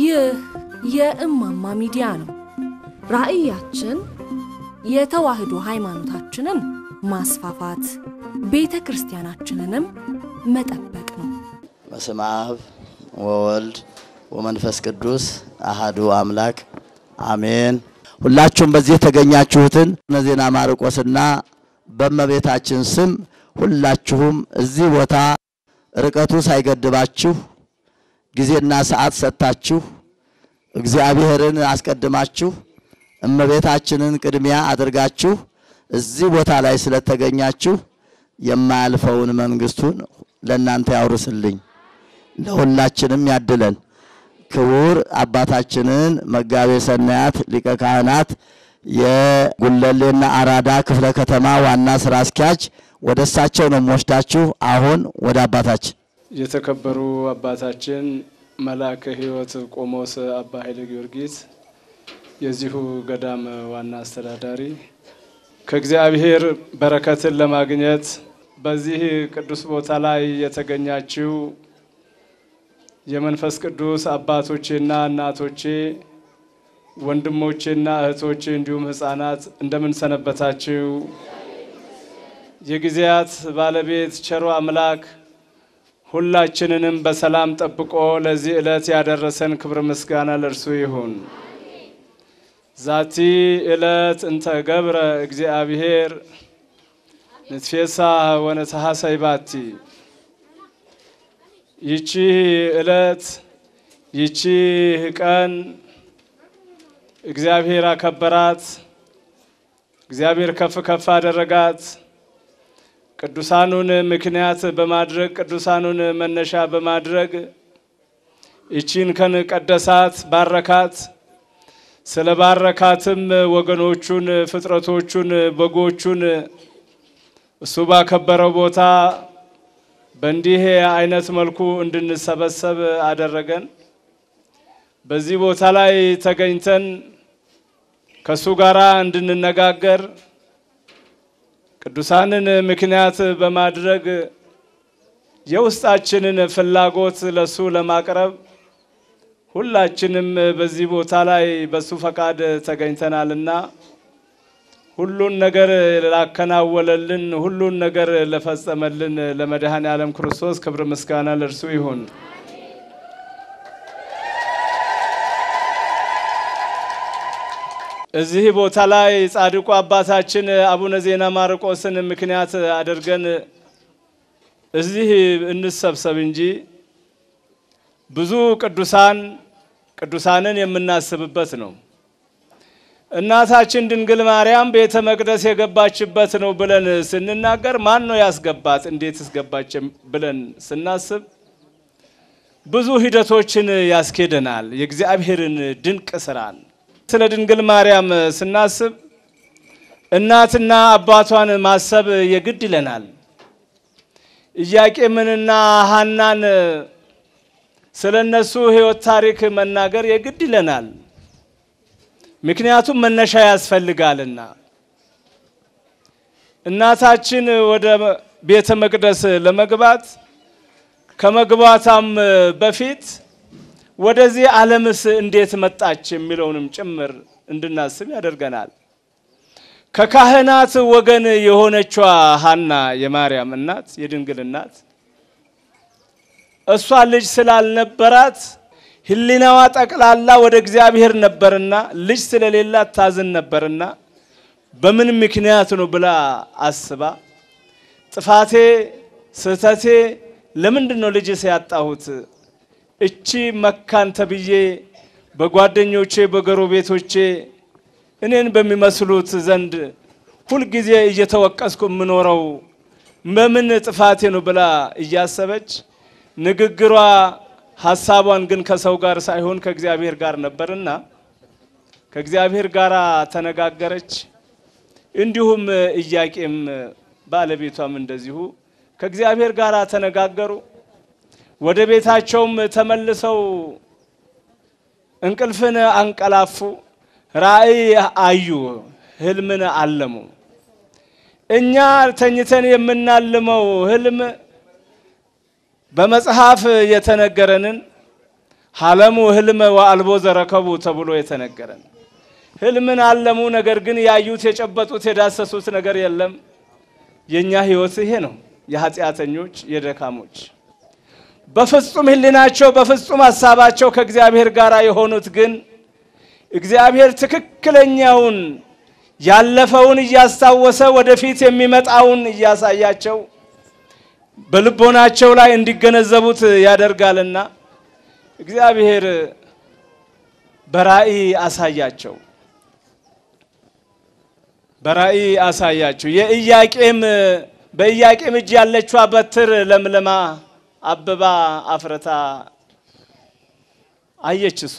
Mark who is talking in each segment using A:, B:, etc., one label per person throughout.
A: ይህ የእማማ ሚዲያ ነው። ራዕያችን የተዋህዶ ሃይማኖታችንን ማስፋፋት፣ ቤተ ክርስቲያናችንንም መጠበቅ ነው።
B: በስመ አብ ወወልድ ወመንፈስ ቅዱስ አህዱ አምላክ አሜን። ሁላችሁም በዚህ የተገኛችሁትን ዜና ማርቆስና በእመቤታችን ስም ሁላችሁም እዚህ ቦታ ርቀቱ ሳይገድባችሁ ጊዜና ሰዓት ሰጥታችሁ እግዚአብሔርን አስቀድማችሁ እመቤታችንን ቅድሚያ አድርጋችሁ እዚህ ቦታ ላይ ስለተገኛችሁ የማያልፈውን መንግስቱን ለእናንተ ያውርስልኝ፣ ለሁላችንም ያድለን። ክቡር አባታችንን መጋቤ ሰናያት ሊቀ ካህናት የጉለሌና አራዳ ክፍለ ከተማ ዋና ስራ አስኪያጅ ወደ እሳቸው ነው የምወስዳችሁ። አሁን ወደ አባታችን
C: የተከበሩ አባታችን መልአከ ሕይወት ቆሞስ አባ ኃይለ ጊዮርጊስ የዚሁ ገዳም ዋና አስተዳዳሪ፣ ከእግዚአብሔር በረከትን ለማግኘት በዚህ ቅዱስ ቦታ ላይ የተገኛችው የመንፈስ ቅዱስ አባቶቼና እናቶቼ ወንድሞቼና እህቶቼ እንዲሁም ሕፃናት እንደምን ሰነበታችሁ? የጊዜያት ባለቤት ቸሮ አምላክ ሁላችንንም በሰላም ጠብቆ ለዚህ ዕለት ያደረሰን ክብር ምስጋና ለእርሱ ይሁን። ዛቲ ዕለት እንተ ገብረ እግዚአብሔር ንትፌሳ ወነተሐሰይ ባቲ። ይቺ ዕለት ይቺ ቀን እግዚአብሔር አከበራት፣ እግዚአብሔር ከፍ ከፍ አደረጋት። ቅዱሳኑን ምክንያት በማድረግ ቅዱሳኑን መነሻ በማድረግ እቺን ከን ቀደሳት፣ ባረካት። ስለ ባረካትም ወገኖቹን፣ ፍጥረቶቹን፣ በጎቹን እሱ ባከበረው ቦታ በእንዲህ አይነት መልኩ እንድንሰበሰብ አደረገን። በዚህ ቦታ ላይ ተገኝተን ከእሱ ጋራ እንድንነጋገር ቅዱሳንን ምክንያት በማድረግ የውስጣችንን ፍላጎት ለሱ ለማቅረብ ሁላችንም በዚህ ቦታ ላይ በሱ ፈቃድ ተገኝተናልና ሁሉን ነገር ላከናወለልን፣ ሁሉን ነገር ለፈጸመልን ለመድኃኔ ዓለም ክርስቶስ ክብር ምስጋና ለእርሱ ይሁን። እዚህ ቦታ ላይ ጻድቁ አባታችን አቡነ ዜና ማርቆስን ምክንያት አድርገን እዚህ እንሰብሰብ እንጂ ብዙ ቅዱሳን ቅዱሳንን የምናስብበት ነው። እናታችን ድንግል ማርያም ቤተ መቅደስ የገባችበት ነው ብለን ስንናገር ማን ነው ያስገባት? እንዴት ስገባች ብለን ስናስብ ብዙ ሂደቶችን ያስኬደናል። የእግዚአብሔርን ድንቅ ስራን ስለ ድንግል ማርያም ስናስብ እናትና አባቷን ማሰብ የግድ ይለናል። ኢያቄምንና ሐናን ስለ እነሱ ሕይወት ታሪክ መናገር የግድ ይለናል። ምክንያቱም መነሻ ያስፈልጋልና እናታችን ወደ ቤተ መቅደስ ለመግባት ከመግባቷም በፊት ወደዚህ ዓለምስ እንዴት መጣች የሚለውንም ጭምር እንድናስብ ያደርገናል። ከካህናት ወገን የሆነችዋ ሀና የማርያም እናት የድንግል እናት እሷ ልጅ ስላልነበራት ሕሊናዋ ጠቅላላ ወደ እግዚአብሔር ነበርና ልጅ ስለሌላት ታዝን ነበርና በምን ምክንያት ነው ብላ አስባ ጥፋቴ ስህተቴ ለምንድን ነው ልጅ ሲያጣሁት እቺ መካን ተብዬ በጓደኞቼ ቤቶቼ እኔን በሚመስሉት ዘንድ ሁልጊዜ እየተወቀስኩ የምኖረው በምን ጥፋቴ ነው ብላ እያሰበች ንግግሯ ሀሳቧን ግን ከሰው ጋር ሳይሆን ከእግዚአብሔር ጋር ነበርና ከእግዚአብሔር ጋር ተነጋገረች። እንዲሁም እያቄም ባለቤቷም እንደዚሁ ከእግዚአብሔር ጋር ተነጋገሩ። ወደ ቤታቸውም ተመልሰው እንቅልፍን አንቀላፉ፣ ራእይ አዩ፣ ህልምን አለሙ። እኛ ተኝተን የምናልመው ህልም በመጽሐፍ የተነገረንን ሀለሙ ህልም ወአልቦ ዘረከቡ ተብሎ የተነገረን ህልምን አለሙ፣ ነገር ግን ያዩት የጨበጡት የዳሰሱት ነገር የለም። የእኛ ህይወት ይሄ ነው፣ የኃጢአተኞች የደካሞች በፍጹም ህሊናቸው በፍጹም ሀሳባቸው ከእግዚአብሔር ጋር የሆኑት ግን እግዚአብሔር ትክክለኛውን ያለፈውን እያስታወሰ ወደፊት የሚመጣውን እያሳያቸው በልቦናቸው ላይ እንዲገነዘቡት ያደርጋልና እግዚአብሔር በራእይ አሳያቸው በራእይ አሳያቸው። የኢያቄም በኢያቄም እጅ ያለችዋ በትር ለምለማ። አበባ አፍረታ አየች እሷ።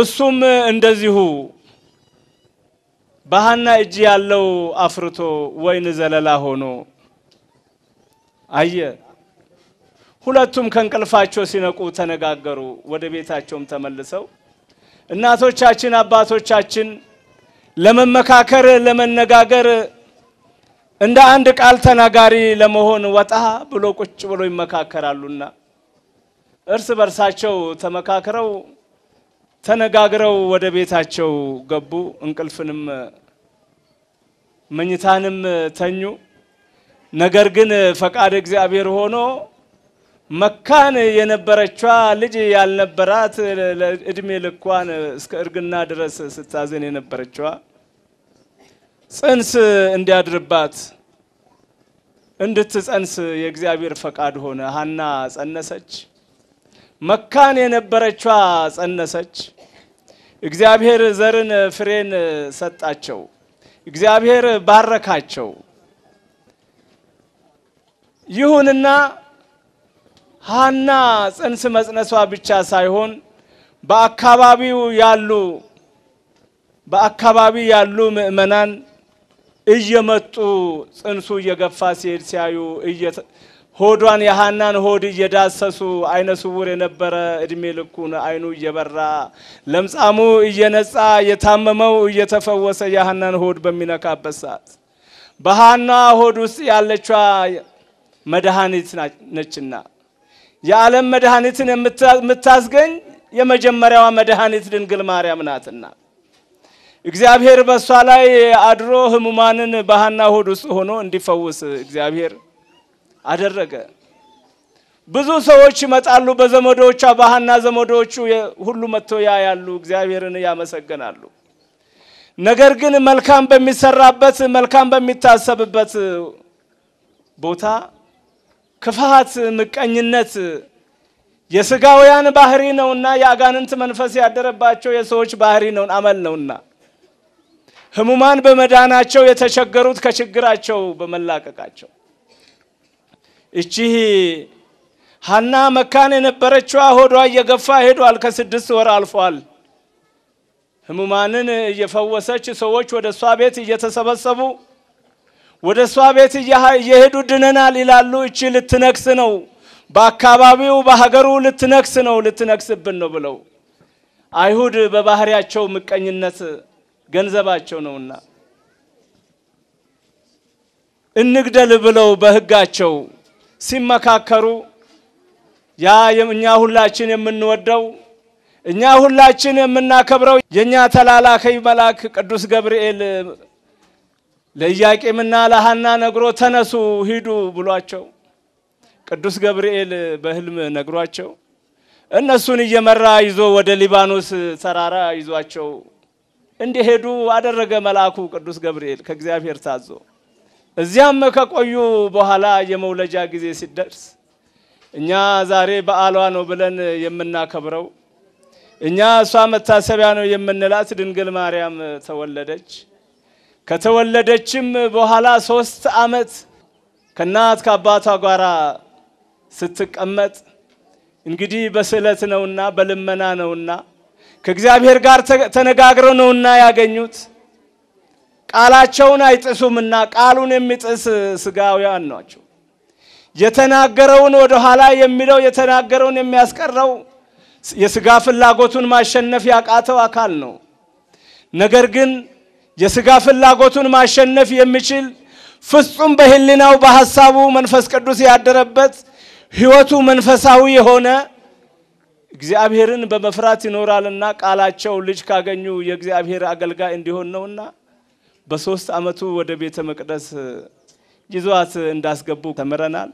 C: እሱም እንደዚሁ ባህና እጅ ያለው አፍርቶ ወይን ዘለላ ሆኖ አየ። ሁለቱም ከእንቅልፋቸው ሲነቁ ተነጋገሩ። ወደ ቤታቸውም ተመልሰው እናቶቻችን አባቶቻችን ለመመካከር ለመነጋገር እንደ አንድ ቃል ተናጋሪ ለመሆን ወጣ ብሎ ቁጭ ብሎ ይመካከራሉና እርስ በርሳቸው ተመካክረው ተነጋግረው ወደ ቤታቸው ገቡ። እንቅልፍንም መኝታንም ተኙ። ነገር ግን ፈቃድ እግዚአብሔር ሆኖ መካን የነበረቿ ልጅ ያልነበራት እድሜ ልኳን እስከ እርግና ድረስ ስታዘን የነበረቿ ጽንስ እንዲያድርባት እንድትጸንስ የእግዚአብሔር ፈቃድ ሆነ። ሀና ጸነሰች፣ መካን የነበረቿ ጸነሰች። እግዚአብሔር ዘርን ፍሬን ሰጣቸው። እግዚአብሔር ባረካቸው። ይሁንና ሀና ጽንስ መጽነሷ ብቻ ሳይሆን በአካባቢው ያሉ በአካባቢ ያሉ ምእመናን እየመጡ ጽንሱ እየገፋ ሲሄድ ሲያዩ ሆዷን የሀናን ሆድ እየዳሰሱ አይነ ስውር የነበረ እድሜ ልኩን አይኑ እየበራ ለምጻሙ እየነጻ የታመመው እየተፈወሰ የሀናን ሆድ በሚነካበት ሰዓት በሀና ሆድ ውስጥ ያለቿ መድኃኒት ነችና የዓለም መድኃኒትን የምታስገኝ የመጀመሪያዋ መድኃኒት ድንግል ማርያም ናትና እግዚአብሔር በእሷ ላይ አድሮ ህሙማንን በሐና ሆድ ውስጥ ሆኖ እንዲፈውስ እግዚአብሔር አደረገ። ብዙ ሰዎች ይመጣሉ። በዘመዶቿ በሐና ዘመዶቹ ሁሉ መጥቶ ያ ያሉ እግዚአብሔርን ያመሰግናሉ። ነገር ግን መልካም በሚሰራበት መልካም በሚታሰብበት ቦታ ክፋት፣ ምቀኝነት የስጋውያን ባህሪ ነውና የአጋንንት መንፈስ ያደረባቸው የሰዎች ባህሪ ነው፣ አመል ነውና ህሙማን በመዳናቸው የተቸገሩት ከችግራቸው በመላቀቃቸው እቺ ሀና መካን የነበረችዋ ሆዷ እየገፋ ሄዷል። ከስድስት ወር አልፏል። ህሙማንን እየፈወሰች ሰዎች ወደ እሷ ቤት እየተሰበሰቡ ወደ እሷ ቤት እየሄዱ ድነናል ይላሉ። እቺ ልትነክስ ነው፣ በአካባቢው በሀገሩ ልትነክስ ነው፣ ልትነክስብን ነው ብለው አይሁድ በባህሪያቸው ምቀኝነት ገንዘባቸው ነውና እንግደል ብለው በህጋቸው ሲመካከሩ ያ እኛ ሁላችን የምንወደው እኛ ሁላችን የምናከብረው የእኛ ተላላከይ መልአክ ቅዱስ ገብርኤል ለኢያቄምና ለሐና ነግሮ ተነሱ ሂዱ ብሏቸው ቅዱስ ገብርኤል በህልም ነግሯቸው እነሱን እየመራ ይዞ ወደ ሊባኖስ ተራራ ይዟቸው እንዲሄዱ አደረገ መልአኩ ቅዱስ ገብርኤል ከእግዚአብሔር ታዞ። እዚያም ከቆዩ በኋላ የመውለጃ ጊዜ ሲደርስ እኛ ዛሬ በዓሏ ነው ብለን የምናከብረው እኛ እሷ መታሰቢያ ነው የምንላት ድንግል ማርያም ተወለደች። ከተወለደችም በኋላ ሶስት ዓመት ከእናት ከአባቷ ጓራ ስትቀመጥ እንግዲህ በስዕለት ነውና በልመና ነውና ከእግዚአብሔር ጋር ተነጋግረው ነውና ያገኙት። ቃላቸውን አይጥሱምና ቃሉን የሚጥስ ስጋውያን ናቸው። የተናገረውን ወደ ኋላ የሚለው የተናገረውን የሚያስቀረው የስጋ ፍላጎቱን ማሸነፍ ያቃተው አካል ነው። ነገር ግን የስጋ ፍላጎቱን ማሸነፍ የሚችል ፍጹም በህሊናው በሐሳቡ መንፈስ ቅዱስ ያደረበት ህይወቱ መንፈሳዊ የሆነ እግዚአብሔርን በመፍራት ይኖራልና ቃላቸው ልጅ ካገኙ የእግዚአብሔር አገልጋይ እንዲሆን ነውና በሶስት ዓመቱ ወደ ቤተ መቅደስ ይዟት እንዳስገቡ ተምረናል።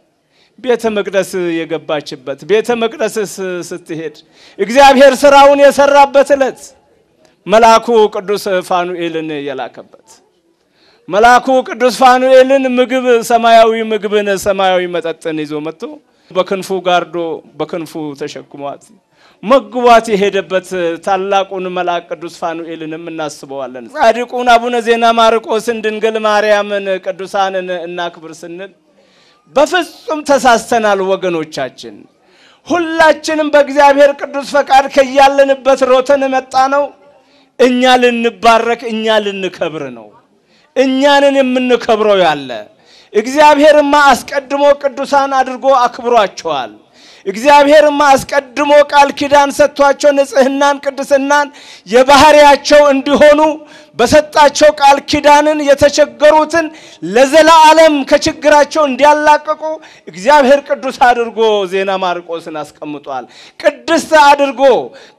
C: ቤተ መቅደስ የገባችበት ቤተ መቅደስስ ስትሄድ እግዚአብሔር ስራውን የሰራበት ዕለት መልአኩ ቅዱስ ፋኑኤልን የላከበት መልአኩ ቅዱስ ፋኑኤልን ምግብ ሰማያዊ ምግብን ሰማያዊ መጠጥን ይዞ መጥቶ በክንፉ ጋርዶ በክንፉ ተሸክሟት መግቧት የሄደበት ታላቁን መልአክ ቅዱስ ፋኑኤልንም እናስበዋለን። ጻድቁን አቡነ ዜና ማርቆስን፣ ድንግል ማርያምን፣ ቅዱሳንን እናክብር ስንል በፍጹም ተሳስተናል ወገኖቻችን። ሁላችንም በእግዚአብሔር ቅዱስ ፈቃድ ከያለንበት ሮተን መጣ ነው። እኛ ልንባረክ፣ እኛ ልንከብር ነው። እኛንን የምንከብረው ያለ እግዚአብሔርማ አስቀድሞ ቅዱሳን አድርጎ አክብሯቸዋል። እግዚአብሔርማ አስቀድሞ ቃል ኪዳን ሰጥቷቸው ንጽህናን፣ ቅድስናን የባህሪያቸው እንዲሆኑ በሰጣቸው ቃል ኪዳንን የተቸገሩትን ለዘላለም ከችግራቸው እንዲያላቅቁ እግዚአብሔር ቅዱስ አድርጎ ዜና ማርቆስን አስቀምጧል። ቅድስት አድርጎ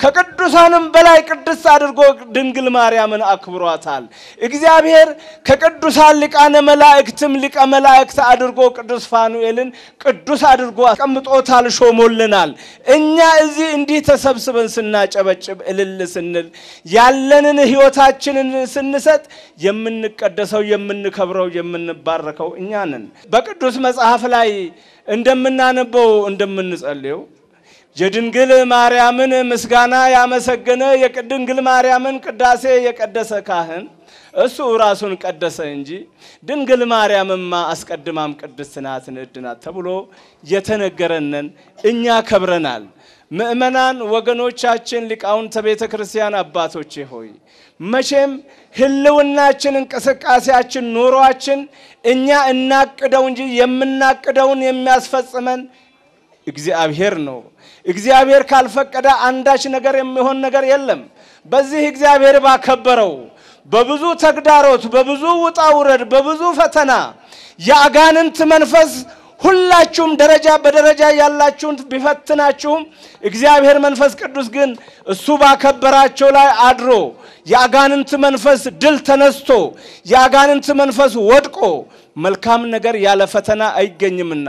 C: ከቅዱሳንም በላይ ቅድስት አድርጎ ድንግል ማርያምን አክብሯታል። እግዚአብሔር ከቅዱሳን ሊቃነ መላእክትም ሊቀ መላእክት አድርጎ ቅዱስ ፋኑኤልን ቅዱስ አድርጎ አስቀምጦታል፣ ሾሞልናል። እኛ እዚህ እንዲህ ተሰብስበን ስናጨበጭብ እልል ስንል ያለንን ሕይወታችንን ስንሰጥ የምንቀደሰው የምንከብረው የምንባረከው እኛ ነን። በቅዱስ መጽሐፍ ላይ እንደምናነበው እንደምንጸልየው የድንግል ማርያምን ምስጋና ያመሰገነ የድንግል ማርያምን ቅዳሴ የቀደሰ ካህን እሱ ራሱን ቀደሰ እንጂ ድንግል ማርያምማ አስቀድማም ቅድስት ናት ንዕድ ናት ተብሎ የተነገረንን እኛ ከብረናል። ምእመናን ወገኖቻችን፣ ሊቃውንተ ቤተ ክርስቲያን አባቶቼ ሆይ መቼም ህልውናችን፣ እንቅስቃሴያችን፣ ኑሯችን እኛ እናቅደው እንጂ የምናቅደውን የሚያስፈጽመን እግዚአብሔር ነው። እግዚአብሔር ካልፈቀደ አንዳች ነገር የሚሆን ነገር የለም። በዚህ እግዚአብሔር ባከበረው በብዙ ተግዳሮት፣ በብዙ ውጣ ውረድ፣ በብዙ ፈተና የአጋንንት መንፈስ ሁላችሁም ደረጃ በደረጃ ያላችሁን ቢፈትናችሁም እግዚአብሔር መንፈስ ቅዱስ ግን እሱ ባከበራቸው ላይ አድሮ የአጋንንት መንፈስ ድል ተነስቶ የአጋንንት መንፈስ ወድቆ መልካም ነገር ያለ ፈተና አይገኝምና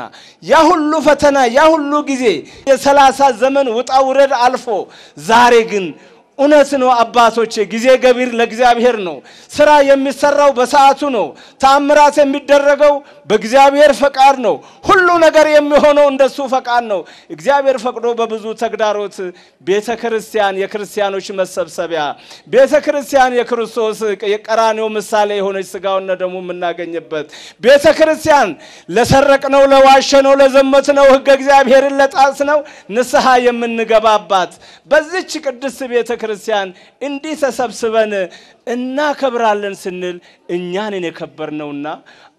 C: ያ ሁሉ ፈተና ያ ሁሉ ጊዜ የሰላሳ ዘመን ውጣ ውረድ አልፎ ዛሬ ግን እውነት ነው አባቶቼ፣ ጊዜ ገቢር ለእግዚአብሔር ነው። ስራ የሚሰራው በሰዓቱ ነው። ታምራት የሚደረገው በእግዚአብሔር ፈቃድ ነው። ሁሉ ነገር የሚሆነው እንደሱ ፈቃድ ነው። እግዚአብሔር ፈቅዶ በብዙ ተግዳሮት ቤተ ክርስቲያን የክርስቲያኖች መሰብሰቢያ ቤተ ክርስቲያን የክርስቶስ የቀራኔው ምሳሌ የሆነች ስጋውና ደሙ የምናገኝበት ቤተ ክርስቲያን ነው፣ ለዘመት ነው፣ ህገ እግዚአብሔርን ነው ንስሐ የምንገባባት በዚች ቅድስት ቤተ ክርስቲያን እንዲህ ተሰብስበን እናከብራለን ስንል እኛንን የከበርነውና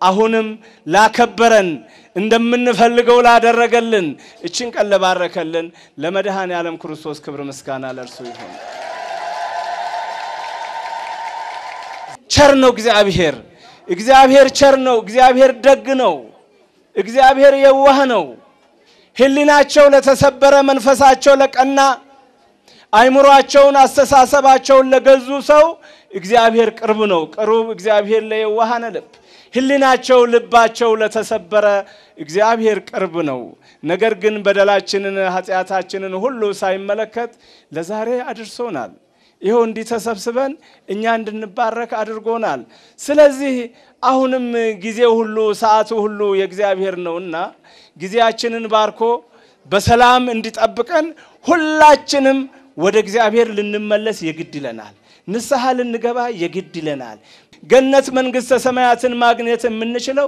C: አሁንም ላከበረን እንደምንፈልገው ላደረገልን እችን ቀን ለባረከልን ለመድኃኔ ዓለም ክርስቶስ ክብር ምስጋና ለእርሱ ይሁን። ቸር ነው እግዚአብሔር። እግዚአብሔር ቸር ነው። እግዚአብሔር ደግ ነው። እግዚአብሔር የዋህ ነው። ሕሊናቸው ለተሰበረ መንፈሳቸው ለቀና አይምሯቸውን አስተሳሰባቸውን ለገዙ ሰው እግዚአብሔር ቅርብ ነው። ቅሩብ እግዚአብሔር ለየዋሃነ ልብ ህሊናቸው ልባቸው ለተሰበረ እግዚአብሔር ቅርብ ነው። ነገር ግን በደላችንን ኃጢአታችንን ሁሉ ሳይመለከት ለዛሬ አድርሶናል። ይኸው እንዲህ ተሰብስበን እኛ እንድንባረክ አድርጎናል። ስለዚህ አሁንም ጊዜ ሁሉ ሰዓቱ ሁሉ የእግዚአብሔር ነውና ጊዜያችንን ባርኮ በሰላም እንዲጠብቀን ሁላችንም ወደ እግዚአብሔር ልንመለስ የግድ ይለናል። ንስሐ ልንገባ የግድ ይለናል። ገነት መንግሥተ ሰማያትን ማግኘት የምንችለው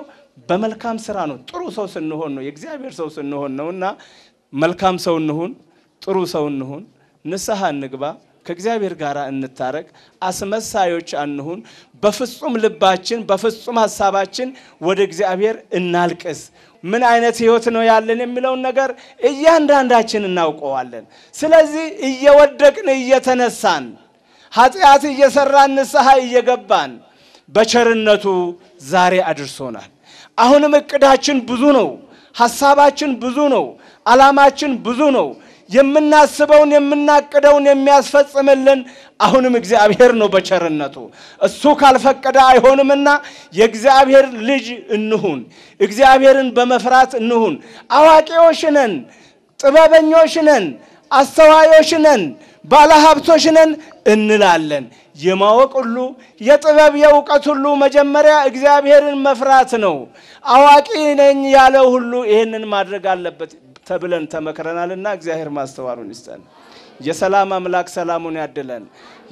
C: በመልካም ስራ ነው። ጥሩ ሰው ስንሆን ነው፣ የእግዚአብሔር ሰው ስንሆን ነው። እና መልካም ሰው እንሁን፣ ጥሩ ሰው እንሁን፣ ንስሐ እንግባ፣ ከእግዚአብሔር ጋር እንታረቅ፣ አስመሳዮች አንሁን። በፍጹም ልባችን በፍጹም ሀሳባችን ወደ እግዚአብሔር እናልቅስ። ምን አይነት ህይወት ነው ያለን የሚለውን ነገር እያንዳንዳችን እናውቀዋለን። ስለዚህ እየወደቅን እየተነሳን ኃጢአት እየሰራን ንስሐ እየገባን በቸርነቱ ዛሬ አድርሶናል። አሁንም እቅዳችን ብዙ ነው። ሐሳባችን ብዙ ነው። ዓላማችን ብዙ ነው። የምናስበውን የምናቅደውን የሚያስፈጽምልን አሁንም እግዚአብሔር ነው በቸርነቱ። እሱ ካልፈቀደ አይሆንምና የእግዚአብሔር ልጅ እንሁን። እግዚአብሔርን በመፍራት እንሁን። አዋቂዎች ነን፣ ጥበበኞች ነን፣ አስተዋዮች ነን፣ ባለሀብቶች ነን እንላለን። የማወቅ ሁሉ የጥበብ የእውቀት ሁሉ መጀመሪያ እግዚአብሔርን መፍራት ነው። አዋቂ ነኝ ያለው ሁሉ ይህንን ማድረግ አለበት። ተብለን ተመክረናልና እግዚአብሔር ማስተዋሉን ይስጠን። የሰላም አምላክ ሰላሙን ያድለን።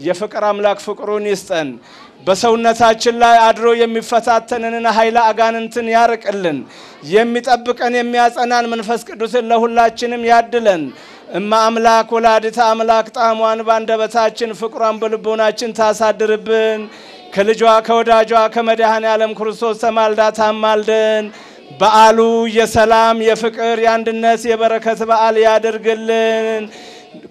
C: የፍቅር አምላክ ፍቅሩን ይስጠን። በሰውነታችን ላይ አድሮ የሚፈታተንንን ኃይለ አጋንንትን ያርቅልን። የሚጠብቀን የሚያጸናን መንፈስ ቅዱስን ለሁላችንም ያድለን። እማ አምላክ ወላዲተ አምላክ ጣዕሟን ባንደበታችን ፍቅሯን በልቦናችን ታሳድርብን። ከልጇ ከወዳጇ ከመድኃኔ ዓለም ክርስቶስ ተማልዳ ታማልደን። በዓሉ የሰላም፣ የፍቅር፣ የአንድነት፣ የበረከት በዓል ያደርግልን።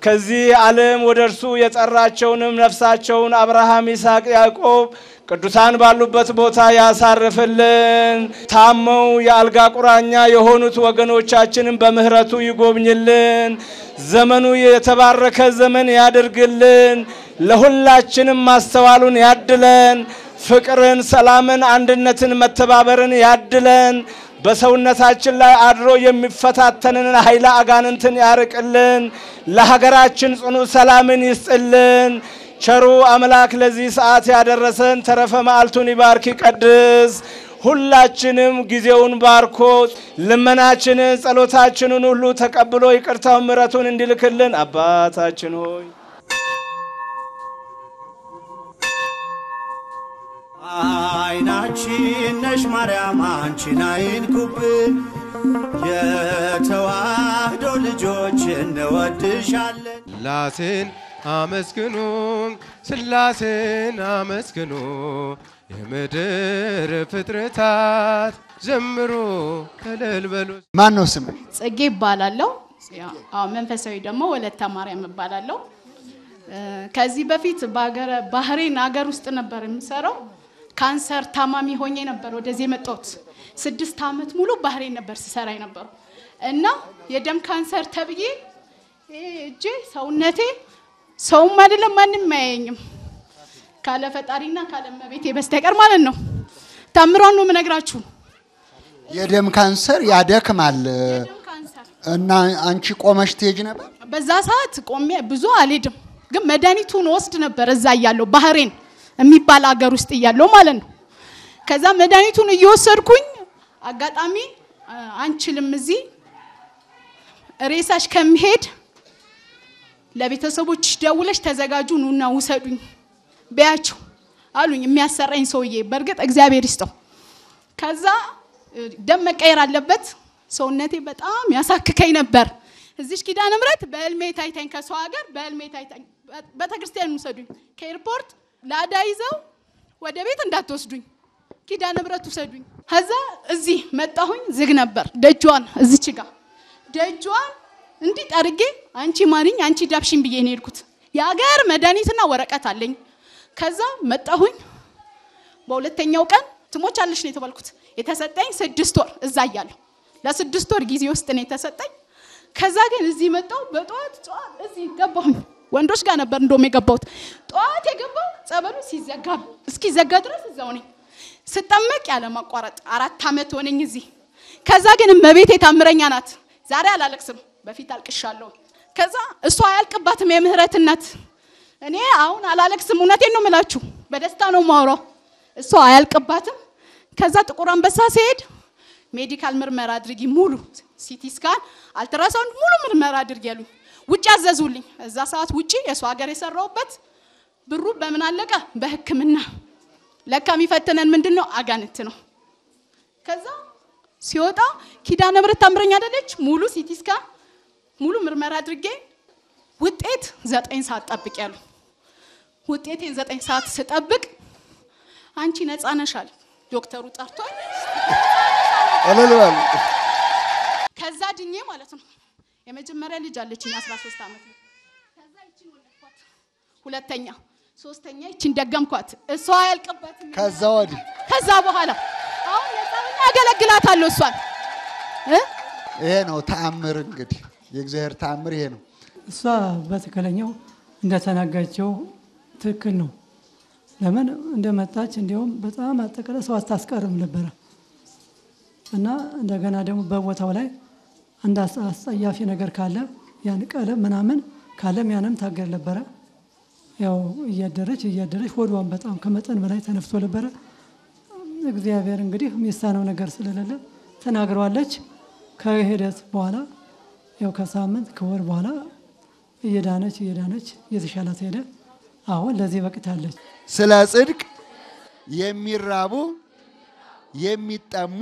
C: ከዚህ ዓለም ወደ እርሱ የጠራቸውንም ነፍሳቸውን አብርሃም፣ ይስሐቅ፣ ያዕቆብ ቅዱሳን ባሉበት ቦታ ያሳርፍልን። ታመው የአልጋ ቁራኛ የሆኑት ወገኖቻችንን በምሕረቱ ይጎብኝልን። ዘመኑ የተባረከ ዘመን ያደርግልን። ለሁላችንም ማስተዋሉን ያድለን። ፍቅርን፣ ሰላምን፣ አንድነትን፣ መተባበርን ያድለን። በሰውነታችን ላይ አድሮ የሚፈታተንን ኃይለ አጋንንትን ያርቅልን። ለሀገራችን ጽኑ ሰላምን ይስጥልን። ቸሩ አምላክ ለዚህ ሰዓት ያደረሰን ተረፈ መዓልቱን ይባርክ ይቀድስ። ሁላችንም ጊዜውን ባርኮ ልመናችንን ጸሎታችንን ሁሉ ተቀብሎ ይቅርታው ምረቱን እንዲልክልን አባታችን ሆይ
D: Ah አይናችን ነሽ ማርያም አንቺን ኩብ
E: የተዋህዶ ልጆች እንወድሻለን። ላሴን አመስግኑ፣ ስላሴን አመስግኑ፣ የምድር ፍጥረታት ዘምሩ እልል ማን ነው ስም?
F: ጽጌ ይባላለሁ። መንፈሳዊ ደግሞ ወለተ ማርያም እባላለሁ። ከዚህ በፊት ባህሬን ሀገር ውስጥ ነበር የምሰራው ካንሰር ታማሚ ሆኜ ነበር ወደዚህ የመጣሁት። ስድስት ዓመት ሙሉ ባህሬን ነበር ስሰራ የነበረው እና የደም ካንሰር ተብዬ እጄ ሰውነቴ ሰውም አይደለም ማንም አያየኝም ካለ ፈጣሪና ካለ እመቤቴ በስተቀር ማለት ነው። ታምሯን ነው የምነግራችሁ።
G: የደም ካንሰር ያደክማል እና አንቺ ቆመሽ ትሄጂ ነበር?
F: በዛ ሰዓት ቆሜ ብዙ አልሄድም፣ ግን መድኃኒቱን ወስድ ነበር እዛ እያለሁ ባህሬን የሚባል አገር ውስጥ እያለው ማለት ነው። ከዛ መድኃኒቱን እየወሰድኩኝ አጋጣሚ አንችልም እዚህ ሬሳሽ ከሚሄድ ለቤተሰቦች ደውለሽ ተዘጋጁ ኑና ውሰዱኝ በያቸው አሉኝ። የሚያሰራኝ ሰውዬ በእርግጥ እግዚአብሔር ይስጠው። ከዛ ደም መቀየር አለበት። ሰውነቴ በጣም ያሳክከኝ ነበር። እዚሽ ኪዳነ ምሕረት በህልሜ ታይታኝ ከሰው ሀገር በህልሜ ታይታኝ ቤተክርስቲያን ውሰዱኝ ከኤርፖርት ላዳ ይዘው ወደ ቤት እንዳትወስዱኝ ኪዳ ንብረት ውሰዱኝ። ከዛ እዚህ መጣሁኝ። ዝግ ነበር ደጇን፣ እዚች ጋ ደጇን እንዲህ ጠርጌ አንቺ ማንኝ አንቺ ዳብሽን ብዬ ሄድኩት የአገር የሀገር መድኃኒትና ወረቀት አለኝ። ከዛ መጣሁኝ። በሁለተኛው ቀን አለሽ ነው የተባልኩት። የተሰጠኝ ስድስት ወር እዛ እያለሁ ለስድስት ወር ጊዜ ውስጥ ነው የተሰጠኝ። ከዛ ግን እዚህ መጣው በጠዋት ጠዋት እዚህ ገባሁኝ። ወንዶች ጋር ነበር እንደውም የገባሁት። ጠዋት የገባው ጸበሉ ሲዘጋ እስኪዘጋ ድረስ እዛው ነኝ ስጠመቅ ያለ ማቋረጥ አራት ዓመት ሆነኝ እዚህ። ከዛ ግን መቤቴ ታምረኛ ናት። ዛሬ አላለቅስም፣ በፊት አልቅሻለሁ። ከዛ እሷ አያልቅባትም የምህረትነት እኔ አሁን አላለቅስም፣ እውነቴን ነው የምላችሁ፣ በደስታ ነው ማውራው እሷ አያልቅባትም። ከዛ ጥቁር አንበሳ ሲሄድ ሜዲካል ምርመራ አድርጊ ሙሉ ሲቲ ስካን፣ አልትራሳውንድ ሙሉ ምርመራ አድርጊ ያሉኝ ውጭ አዘዙልኝ። እዛ ሰዓት ውጭ የሱ ሀገር የሰራውበት ብሩ በምን አለቀ? በሕክምና ለካ የሚፈትነን ምንድን ነው? አጋንንት ነው። ከዛ ሲወጣ ኪዳነ ምሕረት ታምረኝ አይደለች ሙሉ ሲቲስካ ሙሉ ምርመራ አድርጌ ውጤት ዘጠኝ ሰዓት ጠብቅ ያሉ ውጤቴን ዘጠኝ ሰዓት ስጠብቅ አንቺ ነፃነሻል ነሻል ዶክተሩ ጠርቷል። ከዛ ድኜ ማለት ነው የመጀመሪያ ልጅ አለችኝ 13 ዓመት ነው። ከዛ ይችን ወለድኳት። ሁለተኛ፣ ሶስተኛ ይችን ደገምኳት። እሷ አያልቅበትም። ከዛ ወዲህ ከዛ በኋላ አሁን ለሳምና ያገለግላታለሁ እሷን።
G: ይሄ ነው ተአምር እንግዲህ የእግዚአብሔር ተአምር ይሄ ነው።
H: እሷ በትክክለኛው እንደተናገረችው ትክክል ነው። ለምን እንደመጣች እንዲሁም በጣም አጠቀለ ሰው አታስቀርም ነበረ እና እንደገና ደግሞ በቦታው ላይ አንድ አስጸያፊ ነገር ካለ ያን ቀለም ምናምን ካለም ያንም ታገል ነበረ። ያው እያደረች እያደረች ወዷን በጣም ከመጠን በላይ ተነፍቶ ነበረ። እግዚአብሔር እንግዲህ የሚሳነው ነገር ስለሌለ ተናግረዋለች። ከሄደት በኋላ ያው ከሳምንት ከወር በኋላ እየዳነች እየዳነች እየተሻላት ሄደ። አሁን ለዚህ በቅታለች። ስለ ጽድቅ
G: የሚራቡ የሚጠሙ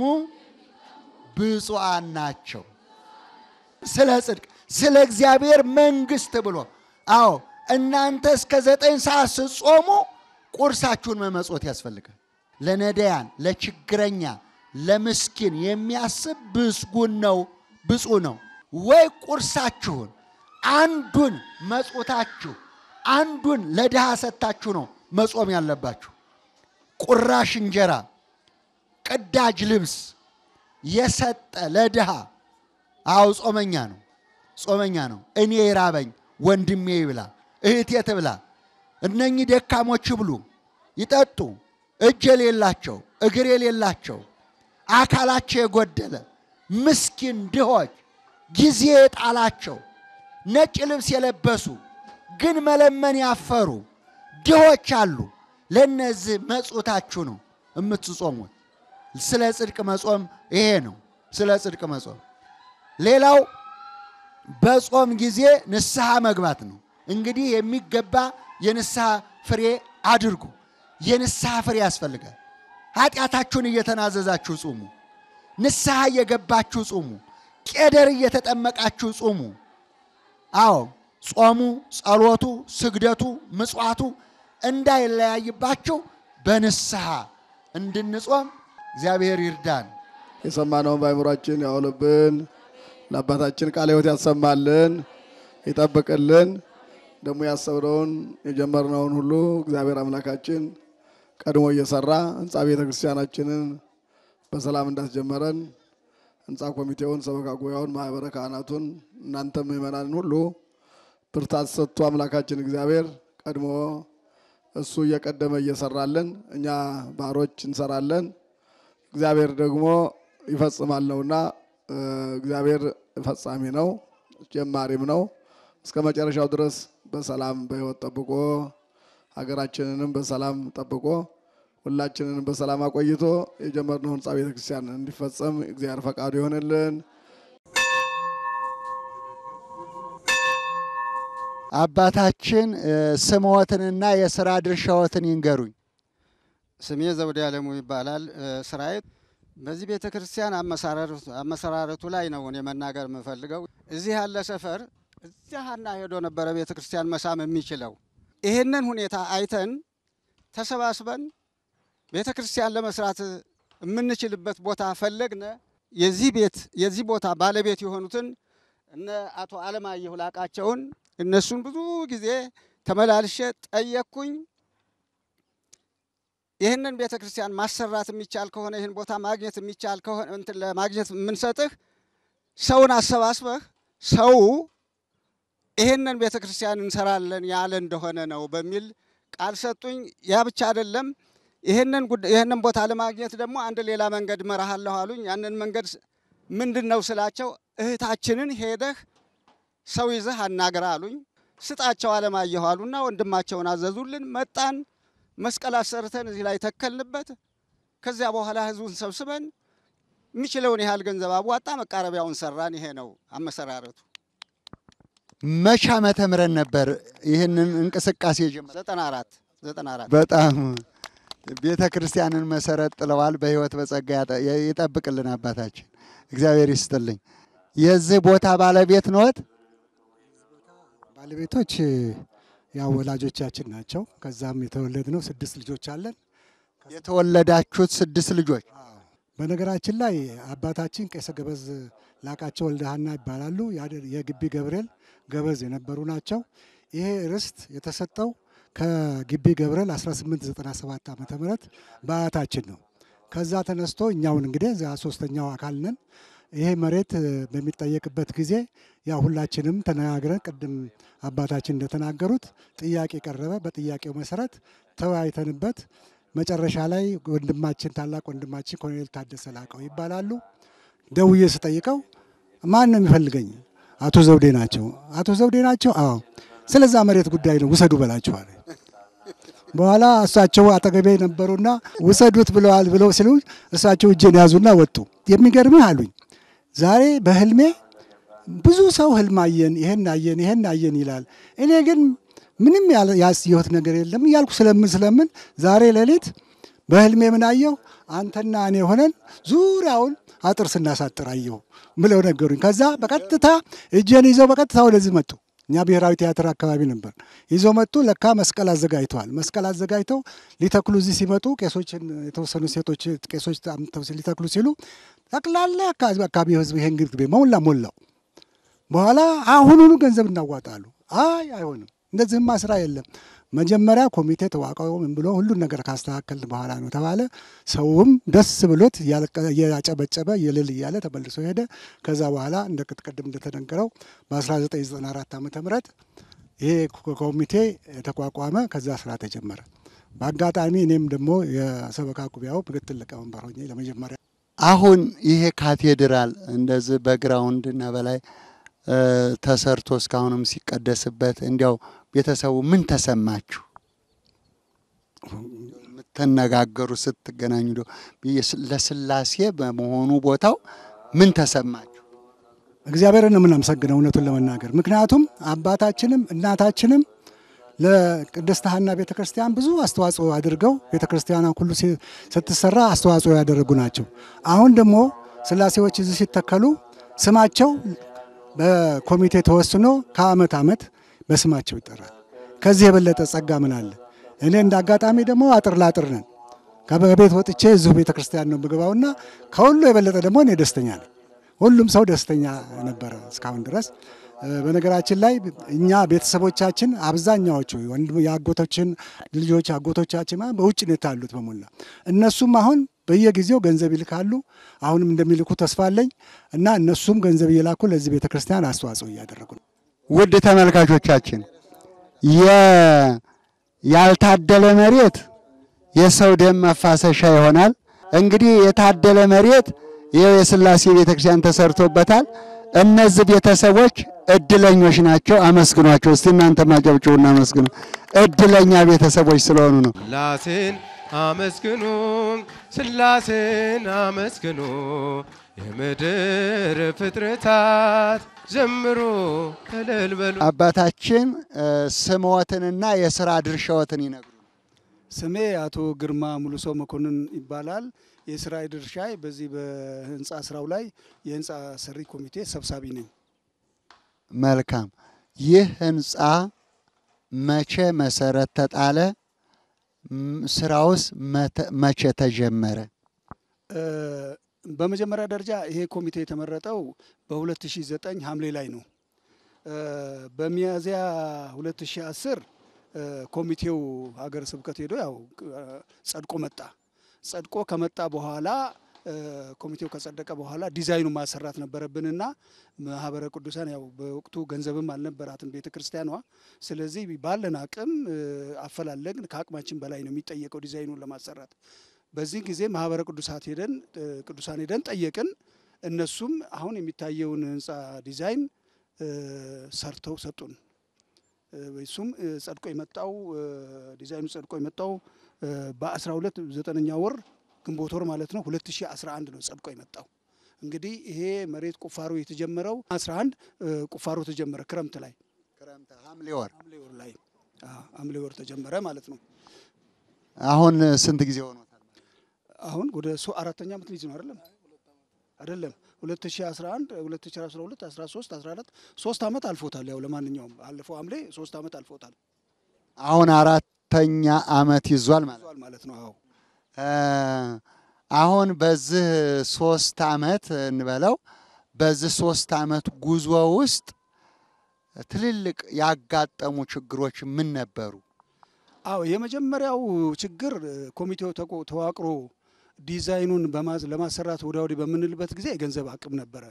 G: ብፁዓን ናቸው። ስለ ጽድቅ ስለ እግዚአብሔር መንግስት ብሎ አዎ እናንተ እስከ ዘጠኝ ሰዓት ስጾሙ ቁርሳችሁን መመጾት ያስፈልጋል። ለነዳያን፣ ለችግረኛ፣ ለምስኪን የሚያስብ ብስጉን ነው ብፁ ነው። ወይ ቁርሳችሁን አንዱን መጾታችሁ አንዱን ለድሃ ሰጥታችሁ ነው መጾም ያለባችሁ። ቁራሽ እንጀራ፣ ቅዳጅ ልብስ የሰጠ ለድሃ አው ጾመኛ ነው፣ ጾመኛ ነው። እኔ ይራበኝ ወንድሜ ይብላ፣ እህቴ ትብላ። እነኚህ ደካሞች ይብሉ፣ ይጠጡ። እጅ የሌላቸው እግር የሌላቸው አካላቸው የጎደለ ምስኪን ድሆች፣ ጊዜ የጣላቸው ነጭ ልብስ የለበሱ ግን መለመን ያፈሩ ድሆች አሉ። ለነዚህ መጽሁታችሁ ነው የምትጾሙት። ስለ ጽድቅ መጾም ይሄ ነው። ስለ ጽድቅ መጾም ሌላው በጾም ጊዜ ንስሐ መግባት ነው። እንግዲህ የሚገባ የንስሐ ፍሬ አድርጉ። የንስሐ ፍሬ ያስፈልጋል። ኃጢአታችሁን እየተናዘዛችሁ ጹሙ። ንስሐ እየገባችሁ ጹሙ። ቄደር እየተጠመቃችሁ ጹሙ። አዎ ጾሙ፣ ጸሎቱ፣ ስግደቱ፣ ምጽዋቱ እንዳይለያይባችሁ በንስሐ
I: እንድንጾም እግዚአብሔር ይርዳን። የሰማነውን በአእምሯችን ያውልብን። ለአባታችን ቃለ ሕይወት ያሰማልን፣ ይጠብቅልን። ደግሞ ያሰብነውን የጀመርነውን ሁሉ እግዚአብሔር አምላካችን ቀድሞ እየሰራ ህንፃ ቤተ ክርስቲያናችንን በሰላም እንዳስጀመረን ህንፃ ኮሚቴውን፣ ሰበካ ጉባኤውን፣ ማህበረ ካህናቱን እናንተም ምእመናንን ሁሉ ብርታት ሰጥቶ አምላካችን እግዚአብሔር ቀድሞ እሱ እየቀደመ እየሰራለን፣ እኛ ባሮች እንሰራለን፣ እግዚአብሔር ደግሞ ይፈጽማል ነውና እግዚአብሔር ፈጻሚ ነው፣ ጀማሪም ነው። እስከ መጨረሻው ድረስ በሰላም በህይወት ጠብቆ ሀገራችንንም በሰላም ጠብቆ ሁላችንንም በሰላም አቆይቶ የጀመርነው ህንፃ ቤተክርስቲያን እንዲፈጸም እግዚአብሔር ፈቃዱ ይሆንልን። አባታችን
G: ስምዎትንና የስራ ድርሻዎትን ይንገሩኝ። ስሜ ዘውዴ
J: አለሙ ይባላል። ስራዬ በዚህ ቤተ ክርስቲያን አመሰራረቱ ላይ ነው እኔ መናገር የምፈልገው። እዚህ ያለ ሰፈር እዚያ ሀና ሄዶ ነበረ ቤተ ክርስቲያን መሳም የሚችለው። ይህንን ሁኔታ አይተን ተሰባስበን ቤተ ክርስቲያን ለመስራት የምንችልበት ቦታ ፈለግነ። የዚህ ቤት የዚህ ቦታ ባለቤት የሆኑትን እነ አቶ አለማየሁ ላቃቸውን እነሱን ብዙ ጊዜ ተመላልሸ ጠየቅኩኝ። ይህንን ቤተ ክርስቲያን ማሰራት የሚቻል ከሆነ ይህን ቦታ ማግኘት የሚቻል ከሆነ እንትን ለማግኘት የምንሰጥህ ሰውን አሰባስበህ ሰው ይህንን ቤተ ክርስቲያን እንሰራለን ያለ እንደሆነ ነው በሚል ቃል ሰጡኝ። ያ ብቻ አይደለም፣ ይህንን ቦታ ለማግኘት ደግሞ አንድ ሌላ መንገድ መራሃለሁ አሉኝ። ያንን መንገድ ምንድን ነው ስላቸው፣ እህታችንን ሄደህ ሰው ይዘህ አናግራ አሉኝ። ስጣቸው አለማየሁ አሉና ወንድማቸውን አዘዙልን። መጣን። መስቀል አሰርተን እዚህ ላይ ተከልንበት። ከዚያ በኋላ ህዝቡን ሰብስበን የሚችለውን ያህል ገንዘብ አዋጣ፣ መቃረቢያውን ሰራን። ይሄ ነው አመሰራረቱ።
G: መቼ ዓመተ ምህረት ነበር ይህንን እንቅስቃሴ
J: ጀመረ? 94 94 በጣም
G: ቤተ ክርስቲያንን መሰረት ጥለዋል። በህይወት በጸጋ ይጠብቅልን አባታችን፣ እግዚአብሔር ይስጥልኝ።
K: የዚህ ቦታ ባለቤት ነዎት? ባለቤቶች ያው ወላጆቻችን ናቸው። ከዛም የተወለድ ነው። ስድስት ልጆች አለን። የተወለዳችሁት ስድስት ልጆች። በነገራችን ላይ አባታችን ቄሰ ገበዝ ላቃቸው ወልደሃና ይባላሉ። የግቢ ገብርኤል ገበዝ የነበሩ ናቸው። ይሄ ርስት የተሰጠው ከግቢ ገብርኤል 1897 ዓ ም በአያታችን ነው። ከዛ ተነስቶ እኛውን እንግዲህ ሶስተኛው አካል ነን። ይሄ መሬት በሚጠየቅበት ጊዜ ያው ሁላችንም ተነጋግረን ቅድም አባታችን እንደተናገሩት ጥያቄ ቀረበ። በጥያቄው መሰረት ተወያይተንበት መጨረሻ ላይ ወንድማችን ታላቅ ወንድማችን ኮሎኔል ታደሰ ላቀው ይባላሉ። ደውዬ ስጠይቀው ማን ነው የሚፈልገኝ? አቶ ዘውዴ ናቸው። አቶ ዘውዴ ናቸው? አዎ። ስለዛ መሬት ጉዳይ ነው ውሰዱ በላችኋል። በኋላ እሳቸው አጠገቤ ነበሩና ውሰዱት ብለዋል ብለው ሲሉ እሳቸው እጄን ያዙና ወጡ። የሚገርምህ አሉኝ ዛሬ በህልሜ ብዙ ሰው ህልም አየን፣ ይሄን አየን፣ ይሄን አየን ይላል። እኔ ግን ምንም ያስየሁት ነገር የለም እያልኩ ስለምን ስለምን ዛሬ ሌሊት በህልሜ ምን አየሁ? አንተና እኔ ሆነን ዙሪያውን አጥር ስናሳጥር አየሁ ብለው ነገሩኝ። ከዛ በቀጥታ እጄን ይዘው በቀጥታ ወደዚህ መጡ። እኛ ብሔራዊ ቲያትር አካባቢ ነበር። ይዞ መጡ። ለካ መስቀል አዘጋጅተዋል። መስቀል አዘጋጅተው ሊተክሉ እዚህ ሲመጡ ቄሶችን፣ የተወሰኑ ሴቶች ቄሶች ሊተክሉ ሲሉ ጠቅላላ አካባቢ ህዝብ ይሄን ግቢ መውላ ሞላው። በኋላ አሁኑኑ ገንዘብ እናዋጣሉ። አይ አይሆንም፣ እንደዚህማ ስራ የለም መጀመሪያ ኮሚቴ ተዋቀው ብሎ ሁሉን ነገር ካስተካከል በኋላ ነው ተባለ። ሰውም ደስ ብሎት ያጨበጨበ የልል እያለ ተመልሶ ሄደ። ከዛ በኋላ እንደ ቅጥቅድም እንደተነገረው በ1994 ዓ ም ይሄ ኮሚቴ ተቋቋመ። ከዛ ስራ ተጀመረ። በአጋጣሚ እኔም ደግሞ የሰበካ ጉባኤው ምክትል ሊቀመንበር ሆኜ ለመጀመሪያ
G: አሁን ይሄ ካቴድራል እንደዚህ በግራውንድ በግራውንድና በላይ ተሰርቶ እስካሁንም ሲቀደስበት እንዲያው ቤተሰቡ ምን ተሰማችሁ? የምትነጋገሩ ስትገናኙ ለስላሴ በመሆኑ ቦታው ምን ተሰማችሁ?
K: እግዚአብሔርን የምናመሰግነው እውነቱን ለመናገር ምክንያቱም አባታችንም እናታችንም ለቅድስት ሐና ቤተ ክርስቲያን ብዙ አስተዋጽኦ አድርገው ቤተ ክርስቲያኗ ሁሉ ስትሰራ አስተዋጽኦ ያደረጉ ናቸው። አሁን ደግሞ ስላሴዎች እዚህ ሲተከሉ ስማቸው በኮሚቴ ተወስኖ ከአመት አመት በስማቸው ይጠራል። ከዚህ የበለጠ ጸጋ ምን አለ? እኔ እንደ አጋጣሚ ደግሞ አጥር ላጥር ነን። ከቤት ወጥቼ እዚሁ ቤተ ክርስቲያን ነው የምገባውና ከሁሉ የበለጠ ደግሞ እኔ ደስተኛ ነኝ። ሁሉም ሰው ደስተኛ ነበረ እስካሁን ድረስ። በነገራችን ላይ እኛ ቤተሰቦቻችን አብዛኛዎቹ የአጎቶችን ልጆች አጎቶቻችን በውጭ ነው ያሉት በሞላ እነሱም አሁን በየጊዜው ገንዘብ ይልካሉ። አሁንም እንደሚልኩ ተስፋ አለኝ እና እነሱም ገንዘብ እየላኩ ለዚህ ቤተ ክርስቲያን አስተዋጽኦ እያደረጉ
G: ነው። ውድ ተመልካቾቻችን ያልታደለ መሬት የሰው ደም መፋሰሻ ይሆናል። እንግዲህ የታደለ መሬት ይኸው የስላሴ ቤተክርስቲያን ተሰርቶበታል። እነዚህ ቤተሰቦች እድለኞች ናቸው። አመስግኗቸው እስቲ እናንተ ማጨብጭቡና አመስግኑ። እድለኛ ቤተሰቦች ስለሆኑ ነው።
E: ሥላሴን አመስግኑ፣ ስላሴን አመስግኑ ስላሴን አመስግኑ የምድር ፍጥረታት ዘምሩ እልል በሉ። አባታችን
G: ስምዎትንና የስራ ድርሻዎትን ይነግሩ። ስሜ አቶ
L: ግርማ ሙሉ ሰው መኮንን ይባላል። የስራ ድርሻ በዚህ በህንፃ ስራው ላይ የህንፃ ሰሪ ኮሚቴ ሰብሳቢ ነኝ።
G: መልካም። ይህ ህንፃ መቼ መሰረት ተጣለ? ስራውስ መቼ ተጀመረ?
L: በመጀመሪያ ደረጃ ይሄ ኮሚቴ የተመረጠው በ2009 ሐምሌ ላይ ነው። በሚያዝያ 2010 ኮሚቴው ሀገረ ስብከት ሄዶ ያው ጸድቆ መጣ። ጸድቆ ከመጣ በኋላ ኮሚቴው ከጸደቀ በኋላ ዲዛይኑ ማሰራት ነበረብንና ማህበረ ቅዱሳን ያው በወቅቱ ገንዘብም አልነበራትም ቤተ ክርስቲያኗ። ስለዚህ ባለን አቅም አፈላለግን። ከአቅማችን በላይ ነው የሚጠየቀው ዲዛይኑን ለማሰራት በዚህ ጊዜ ማህበረ ቅዱሳት ሄደን ቅዱሳን ሄደን ጠየቅን። እነሱም አሁን የሚታየውን ህንፃ ዲዛይን ሰርተው ሰጡን። እሱም ጸድቆ የመጣው ዲዛይኑ ጸድቆ የመጣው በአስራ ሁለት ዘጠነኛ ወር ግንቦት ወር ማለት ነው 2011 ነው ጸድቆ የመጣው። እንግዲህ ይሄ መሬት ቁፋሮ የተጀመረው 11 ቁፋሮ ተጀመረ ክረምት ላይ
G: ክረምት ሐምሌ ወር ላይ
L: ሐምሌ ወር ተጀመረ ማለት ነው።
G: አሁን ስንት ጊዜ ሆኖት?
L: አሁን ወደ አራተኛ ዓመት ልጅ ነው አይደለም አይደለም 2011 2012 13 14 3 ዓመት አልፎታል። ያው ለማንኛውም አለፈው ሐምሌ 3 ዓመት አልፎታል።
G: አሁን አራተኛ ዓመት ይዟል ማለት ነው። አዎ አሁን በዚህ ሶስት ዓመት እንበለው በዚህ ሶስት ዓመት ጉዞ ውስጥ ትልልቅ ያጋጠሙ ችግሮች ምን ነበሩ?
L: አዎ የመጀመሪያው ችግር ኮሚቴው ተዋቅሮ ዲዛይኑን ለማሰራት ወደ ወዲህ በምንልበት ጊዜ የገንዘብ አቅም ነበረ።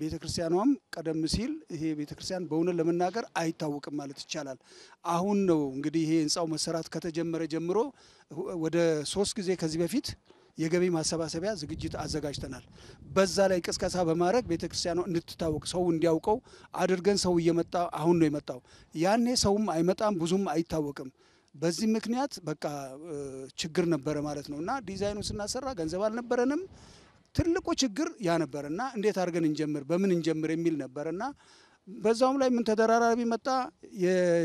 L: ቤተ ክርስቲያኗም ቀደም ሲል ይሄ ቤተ ክርስቲያን በእውነት ለመናገር አይታወቅም ማለት ይቻላል። አሁን ነው እንግዲህ ይሄ ህንፃው መሰራት ከተጀመረ ጀምሮ ወደ ሶስት ጊዜ ከዚህ በፊት የገቢ ማሰባሰቢያ ዝግጅት አዘጋጅተናል። በዛ ላይ ቅስቀሳ በማድረግ ቤተ ክርስቲያኗ እንድትታወቅ ሰው እንዲያውቀው አድርገን ሰው እየመጣ አሁን ነው የመጣው። ያኔ ሰውም አይመጣም ብዙም አይታወቅም። በዚህ ምክንያት በቃ ችግር ነበረ ማለት ነው እና ዲዛይኑ ስናሰራ ገንዘብ አልነበረንም። ትልቁ ችግር ያ ነበር እና እንዴት አድርገን እንጀምር፣ በምን እንጀምር የሚል ነበር እና በዛውም ላይ ምን ተደራራቢ መጣ።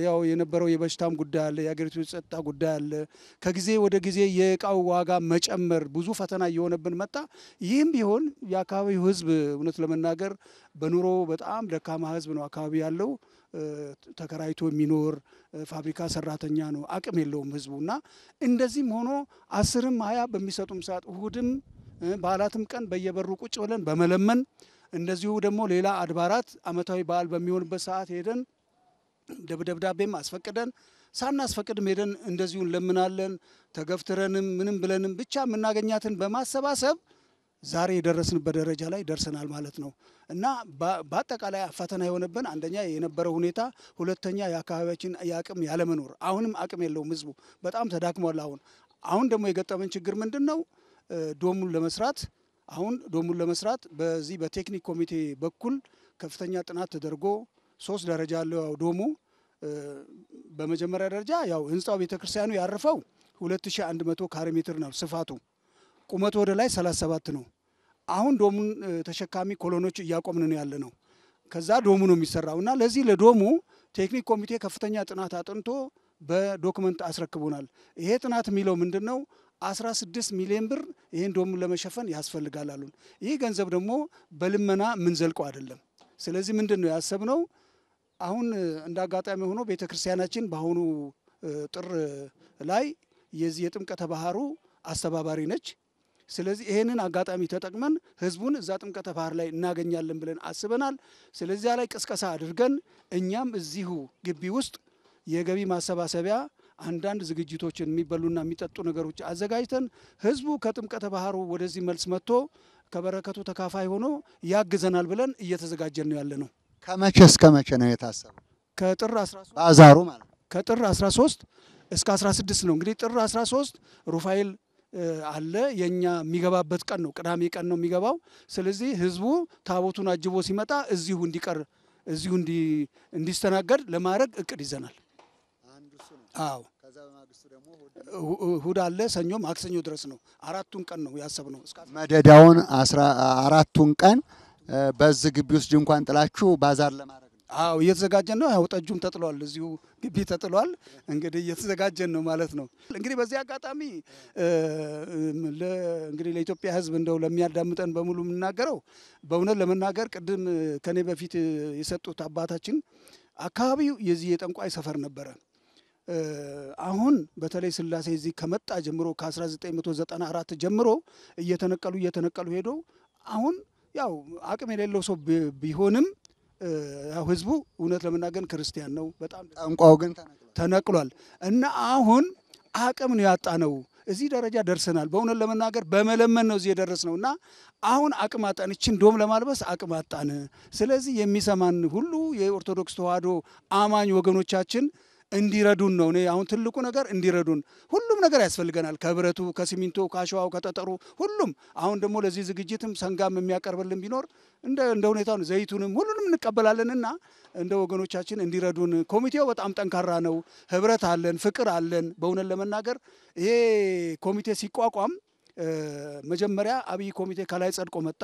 L: ያው የነበረው የበሽታም ጉዳይ አለ፣ የሀገሪቱ የጸጥታ ጉዳይ አለ። ከጊዜ ወደ ጊዜ የእቃው ዋጋ መጨመር ብዙ ፈተና እየሆነብን መጣ። ይህም ቢሆን የአካባቢው ሕዝብ እውነት ለመናገር በኑሮ በጣም ደካማ ሕዝብ ነው አካባቢ ያለው ተከራይቶ የሚኖር ፋብሪካ ሰራተኛ ነው፣ አቅም የለውም ህዝቡ እና እንደዚህም ሆኖ አስርም ሀያ በሚሰጡም ሰዓት እሁድም በዓላትም ቀን በየበሩ ቁጭ ብለን በመለመን እንደዚሁ ደግሞ ሌላ አድባራት አመታዊ በዓል በሚሆንበት ሰዓት ሄደን ደብደብዳቤም አስፈቅደን ሳናስፈቅድም ሄደን እንደዚሁ እንለምናለን። ተገፍትረንም ምንም ብለንም ብቻ የምናገኛትን በማሰባሰብ ዛሬ የደረስንበት ደረጃ ላይ ደርሰናል ማለት ነው እና በአጠቃላይ ፈተና የሆነብን አንደኛ የነበረው ሁኔታ፣ ሁለተኛ የአካባቢያችን የአቅም ያለመኖር፣ አሁንም አቅም የለውም ህዝቡ በጣም ተዳክሟል። አሁን አሁን ደግሞ የገጠመን ችግር ምንድን ነው? ዶሙን ለመስራት አሁን ዶሙን ለመስራት በዚህ በቴክኒክ ኮሚቴ በኩል ከፍተኛ ጥናት ተደርጎ ሶስት ደረጃ አለው ያው ዶሙ በመጀመሪያ ደረጃ ያው ህንፃው ቤተክርስቲያኑ ያረፈው 2100 ካሬ ሜትር ነው ስፋቱ ቁመቱ ወደ ላይ 37 ነው። አሁን ዶሙን ተሸካሚ ኮሎኖች እያቆምን ነው ያለ ነው። ከዛ ዶሙ ነው የሚሰራው እና ለዚህ ለዶሙ ቴክኒክ ኮሚቴ ከፍተኛ ጥናት አጥንቶ በዶክመንት አስረክቦናል። ይሄ ጥናት የሚለው ምንድን ነው? 16 ሚሊዮን ብር ይህን ዶሙ ለመሸፈን ያስፈልጋል አሉን። ይህ ገንዘብ ደግሞ በልመና የምንዘልቀው አይደለም። ስለዚህ ምንድን ነው ያሰብነው? አሁን እንደ አጋጣሚ ሆኖ ቤተ ክርስቲያናችን በአሁኑ ጥር ላይ የዚህ የጥምቀተ ባህሩ አስተባባሪ ነች። ስለዚህ ይሄንን አጋጣሚ ተጠቅመን ህዝቡን እዛ ጥምቀተ ባህር ላይ እናገኛለን ብለን አስበናል። ስለዚያ ላይ ቅስቀሳ አድርገን እኛም እዚሁ ግቢ ውስጥ የገቢ ማሰባሰቢያ አንዳንድ ዝግጅቶችን የሚበሉና የሚጠጡ ነገሮች አዘጋጅተን ህዝቡ ከጥምቀተ ባህሩ ወደዚህ መልስ መጥቶ ከበረከቱ ተካፋይ ሆኖ ያግዘናል ብለን እየተዘጋጀን ነው ያለ ነው።
G: ከመቼ እስከ መቼ ነው የታሰበው?
L: ከጥር 13 ባዛሩ ማለት ከጥር 13 እስከ 16 ነው እንግዲህ ጥር 13 ሩፋኤል አለ። የእኛ የሚገባበት ቀን ነው፣ ቅዳሜ ቀን ነው የሚገባው። ስለዚህ ህዝቡ ታቦቱን አጅቦ ሲመጣ እዚሁ እንዲቀር እዚሁ እንዲስተናገድ ለማድረግ እቅድ ይዘናል። አዎ እሁድ አለ፣ ሰኞ፣ ማክሰኞ ድረስ ነው። አራቱን ቀን ነው ያሰብነው። መደዳውን
G: አራቱን ቀን በዚህ ግቢ ውስጥ ድንኳን ጥላችሁ ባዛር ለማድረግ
L: አዎ እየተዘጋጀን ነው። ያው ጠጁም ተጥሏል፣ እዚሁ ግቢ ተጥሏል። እንግዲህ እየተዘጋጀን ነው ማለት ነው። እንግዲህ በዚህ አጋጣሚ እንግዲህ ለኢትዮጵያ ሕዝብ እንደው ለሚያዳምጠን በሙሉ የምናገረው በእውነት ለመናገር ቅድም ከኔ በፊት የሰጡት አባታችን አካባቢው የዚህ የጠንቋይ ሰፈር ነበረ። አሁን በተለይ ስላሴ እዚህ ከመጣ ጀምሮ ከ1994 ጀምሮ እየተነቀሉ እየተነቀሉ ሄዶ አሁን ያው አቅም የሌለው ሰው ቢሆንም ያው ህዝቡ እውነት ለመናገር ክርስቲያን ነው። በጣም ግን ተነቅሏል እና አሁን አቅም ነው ያጣ ነው። እዚህ ደረጃ ደርሰናል። በእውነት ለመናገር በመለመን ነው እዚህ የደረስ ነው እና አሁን አቅም አጣን። እችን ዶም ለማልበስ አቅም አጣን። ስለዚህ የሚሰማን ሁሉ የኦርቶዶክስ ተዋህዶ አማኝ ወገኖቻችን እንዲረዱን ነው። እኔ አሁን ትልቁ ነገር እንዲረዱን፣ ሁሉም ነገር ያስፈልገናል። ከብረቱ፣ ከሲሚንቶ፣ ከአሸዋው፣ ከጠጠሩ ሁሉም። አሁን ደግሞ ለዚህ ዝግጅትም ሰንጋም የሚያቀርብልን ቢኖር እንደ ሁኔታ ነው። ዘይቱንም ሁሉንም እንቀበላለንና እንደ ወገኖቻችን እንዲረዱን። ኮሚቴው በጣም ጠንካራ ነው። ህብረት አለን፣ ፍቅር አለን። በእውነት ለመናገር ይሄ ኮሚቴ ሲቋቋም መጀመሪያ አብይ ኮሚቴ ከላይ ጸድቆ መጣ።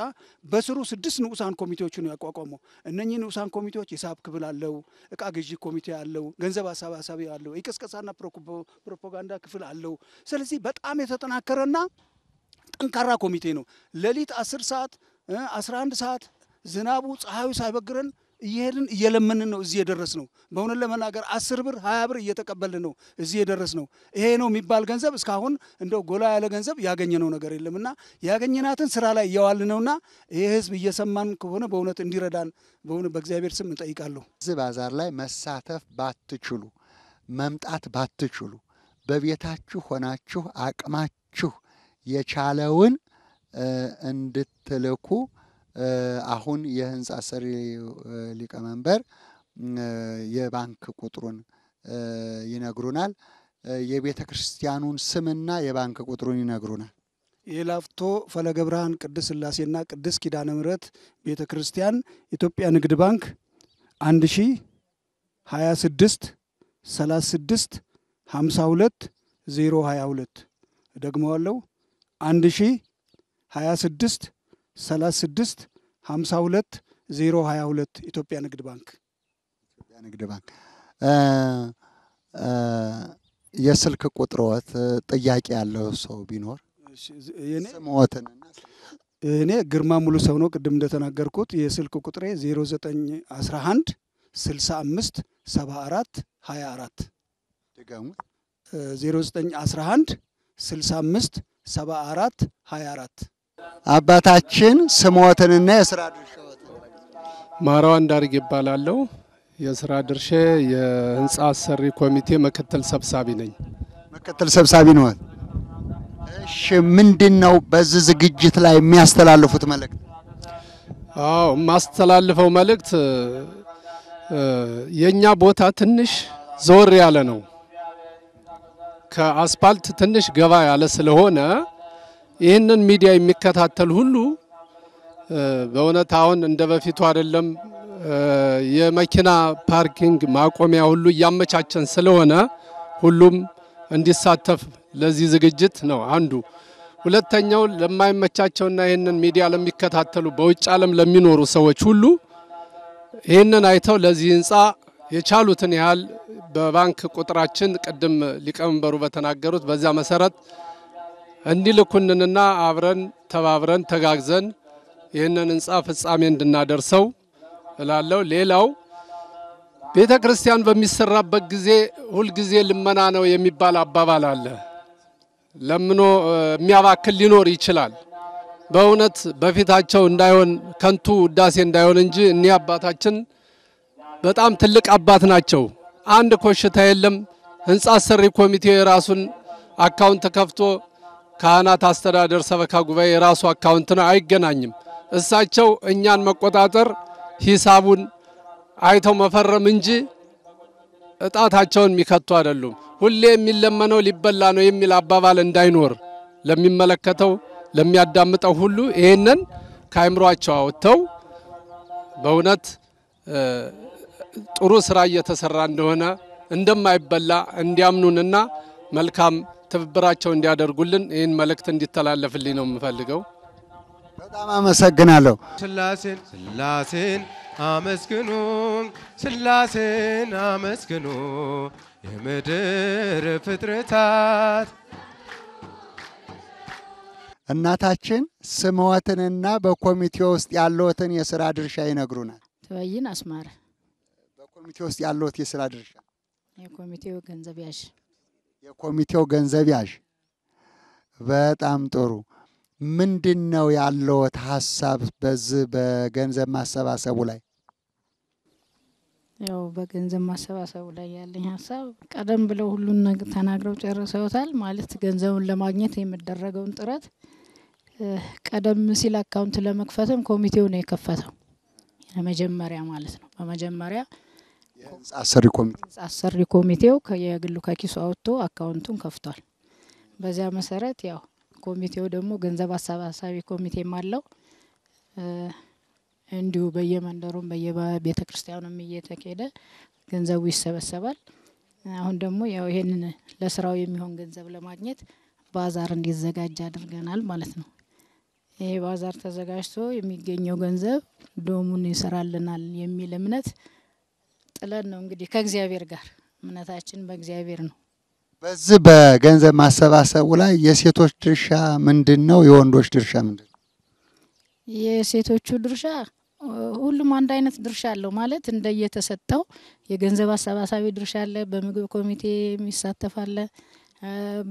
L: በስሩ ስድስት ንዑሳን ኮሚቴዎች ነው ያቋቋመው። እነኚህ ንዑሳን ኮሚቴዎች ሂሳብ ክፍል አለው፣ እቃ ገዢ ኮሚቴ አለው፣ ገንዘብ አሰባሳቢ አለው፣ የቀስቀሳና ፕሮፓጋንዳ ክፍል አለው። ስለዚህ በጣም የተጠናከረና ጠንካራ ኮሚቴ ነው። ሌሊት አስር ሰዓት አስራ አንድ ሰዓት ዝናቡ ፀሐዩ ሳይበግረን እየሄድን እየለመንን ነው እዚህ የደረስ ነው። በእውነት ለመናገር አስር ብር ሀያ ብር እየተቀበልን ነው እዚህ የደረስ ነው። ይሄ ነው የሚባል ገንዘብ እስካሁን እንደው ጎላ ያለ ገንዘብ ያገኘነው ነገር የለምና ያገኘናትን ስራ ላይ እያዋልን ነውና ይሄ ህዝብ እየሰማን ከሆነ በእውነት እንዲረዳን
G: በእውነት በእግዚአብሔር ስም እንጠይቃለሁ። እዚህ ባዛር ላይ መሳተፍ ባትችሉ መምጣት ባትችሉ በቤታችሁ ሆናችሁ አቅማችሁ የቻለውን እንድትልኩ አሁን የህንፃ አሰሪ ሊቀመንበር የባንክ ቁጥሩን ይነግሩናል። የቤተ ክርስቲያኑን ስምና የባንክ ቁጥሩን ይነግሩናል። የላፍቶ ፈለገብርሃን ብርሃን ቅድስት ሥላሴና ቅድስት ኪዳነ ምረት ቤተ ክርስቲያን ኢትዮጵያ
L: ንግድ ባንክ 1026 36 52 022 ደግመዋለሁ 1026 36 52 022 ኢትዮጵያ ንግድ
G: ባንክ ኢትዮጵያ ንግድ ባንክ የስልክ ቁጥሮት ጥያቄ ያለው ሰው ቢኖር
L: ስምዎትን
G: እኔ ግርማ ሙሉ ሰው ነው። ቅድም እንደተናገርኩት የስልክ ቁጥሬ
L: 0911 65 74 24 ድገሙ። 0911 65 74 24
M: አባታችን ስሞትንና
G: የስራ ድርሻዎትን።
M: ማራዋ እንዳርግ ይባላለሁ። የስራ ድርሻ የህንፃ አሰሪ ኮሚቴ ምክትል ሰብሳቢ ነኝ።
G: ምክትል ሰብሳቢ ነዋል።
M: እሺ፣ ምንድን ነው
G: በዚህ ዝግጅት ላይ የሚያስተላልፉት መልእክት?
M: አዎ የማስተላልፈው መልእክት የኛ ቦታ ትንሽ ዞር ያለ ነው፣ ከአስፓልት ትንሽ ገባ ያለ ስለሆነ ይህንን ሚዲያ የሚከታተል ሁሉ በእውነት አሁን እንደ በፊቱ አይደለም። የመኪና ፓርኪንግ ማቆሚያ ሁሉ እያመቻቸን ስለሆነ ሁሉም እንዲሳተፍ ለዚህ ዝግጅት ነው አንዱ። ሁለተኛው ለማይመቻቸውና ይህንን ሚዲያ ለሚከታተሉ በውጭ ዓለም ለሚኖሩ ሰዎች ሁሉ ይህንን አይተው ለዚህ ህንፃ የቻሉትን ያህል በባንክ ቁጥራችን ቅድም ሊቀመንበሩ በተናገሩት በዚያ መሰረት እንዲልኩንንና አብረን ተባብረን ተጋግዘን ይህንን ህንፃ ፍጻሜ እንድናደርሰው እላለሁ። ሌላው ቤተ ክርስቲያን በሚሰራበት ጊዜ ሁልጊዜ ልመና ነው የሚባል አባባል አለ። ለምኖ የሚያባክል ሊኖር ይችላል። በእውነት በፊታቸው እንዳይሆን ከንቱ ውዳሴ እንዳይሆን እንጂ እኒህ አባታችን በጣም ትልቅ አባት ናቸው። አንድ ኮሽታ የለም። ህንፃ ሰሪ ኮሚቴ የራሱን አካውንት ከፍቶ ካህናት አስተዳደር ሰበካ ጉባኤ የራሱ አካውንት ነው፣ አይገናኝም። እሳቸው እኛን መቆጣጠር ሂሳቡን አይተው መፈረም እንጂ እጣታቸውን የሚከቱ አይደሉም። ሁሌ የሚለመነው ሊበላ ነው የሚል አባባል እንዳይኖር ለሚመለከተው ለሚያዳምጠው ሁሉ ይህንን ከአይምሯቸው አውጥተው በእውነት ጥሩ ስራ እየተሰራ እንደሆነ እንደማይበላ እንዲያምኑንና መልካም ትብብራቸው እንዲያደርጉልን ይህን መልእክት እንዲተላለፍልኝ ነው
E: የምፈልገው።
G: በጣም አመሰግናለሁ።
E: ስላሴን ስላሴን አመስግኑ፣ ስላሴን አመስግኑ የምድር ፍጥረታት
G: እናታችን ስምዎትንና በኮሚቴ ውስጥ ያለዎትን የስራ ድርሻ ይነግሩናል።
N: ትበይን አስማረ በኮሚቴ ውስጥ
G: ያለዎት የስራ ድርሻ
N: የኮሚቴው ገንዘብ ያዥ
G: የኮሚቴው ገንዘብ ያዥ። በጣም ጥሩ። ምንድን ነው ያለዎት ሀሳብ በዚህ በገንዘብ ማሰባሰቡ ላይ?
N: ያው በገንዘብ ማሰባሰቡ ላይ ያለኝ ሀሳብ ቀደም ብለው ሁሉን ተናግረው ጨርሰውታል። ማለት ገንዘቡን ለማግኘት የሚደረገውን ጥረት ቀደም ሲል አካውንት ለመክፈትም ኮሚቴው ነው የከፈተው፣ ለመጀመሪያ ማለት ነው። በመጀመሪያ ሰሪ አሰሪ ኮሚቴው የግሉ ከኪሱ አውጥቶ አካውንቱን ከፍቷል። በዚያ መሰረት ያው ኮሚቴው ደግሞ ገንዘብ አሰባሳቢ ኮሚቴም አለው። እንዲሁ በየመንደሩም በየቤተ ክርስቲያኑም እየተካሄደ ገንዘቡ ይሰበሰባል። አሁን ደግሞ ያው ይሄንን ለስራው የሚሆን ገንዘብ ለማግኘት ባዛር እንዲዘጋጅ አድርገናል ማለት ነው። ይሄ ባዛር ተዘጋጅቶ የሚገኘው ገንዘብ ዶሙን ይሰራልናል የሚል እምነት ጥለን ነው እንግዲህ ከእግዚአብሔር ጋር እምነታችን በእግዚአብሔር ነው።
G: በዚህ በገንዘብ ማሰባሰቡ ላይ የሴቶች ድርሻ ምንድን ነው? የወንዶች ድርሻ ምንድን ነው?
N: የሴቶቹ ድርሻ ሁሉም አንድ አይነት ድርሻ አለው ማለት እንደየተሰጠው የገንዘብ አሰባሳቢ ድርሻ አለ። በምግብ ኮሚቴ የሚሳተፋለ፣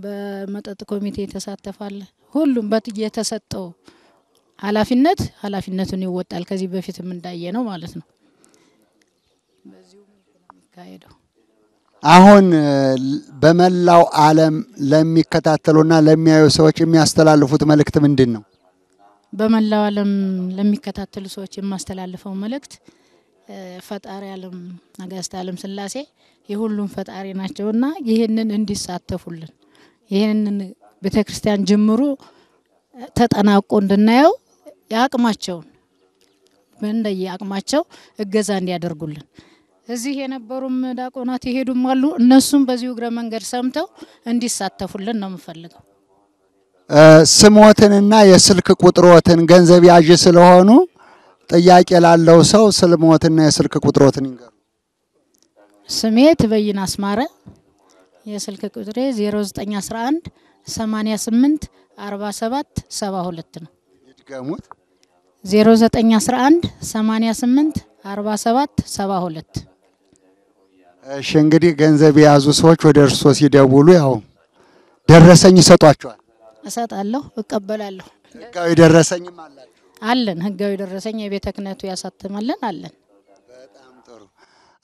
N: በመጠጥ ኮሚቴ የተሳተፋለ። ሁሉም በየተሰጠው ኃላፊነት ኃላፊነቱን ይወጣል። ከዚህ በፊትም እንዳየ ነው ማለት ነው።
G: የሚካሄደው። አሁን በመላው ዓለም ለሚከታተሉና ለሚያዩ ሰዎች የሚያስተላልፉት መልእክት ምንድን ነው?
N: በመላው ዓለም ለሚከታተሉ ሰዎች የማስተላልፈው መልእክት ፈጣሪ ዓለም አጋዕዝተ ዓለም ስላሴ የሁሉም ፈጣሪ ናቸውና ይህንን እንዲሳተፉልን ይህንን ቤተ ክርስቲያን ጅምሩ ተጠናቆ እንድናየው የአቅማቸውን እንደየ አቅማቸው እገዛ እንዲያደርጉልን እዚህ የነበሩም ዲያቆናት ይሄዱም አሉ። እነሱም በዚሁ እግረ መንገድ ሰምተው እንዲሳተፉልን ነው የምፈልገው።
G: ስሞትንና የስልክ ቁጥሮትን ገንዘብ ያዥ ስለሆኑ ጥያቄ ላለው ሰው ስሞትና የስልክ ቁጥሮትን ይንገሩ።
N: ስሜ ትበይን አስማረ፣ የስልክ ቁጥሬ 0911 88 47 72 ነው። ይድገሙት። 0911 88 47 72
G: እሺ እንግዲህ ገንዘብ የያዙ ሰዎች ወደ እርሶ ሲደውሉ ያው ደረሰኝ ይሰጧቸዋል?
N: እሰጣለሁ፣ እቀበላለሁ። ህጋዊ ደረሰኝም አለን፣ ህጋዊ ደረሰኝ የቤተ ክህነቱ ያሳትማለን አለን። በጣም
G: ጥሩ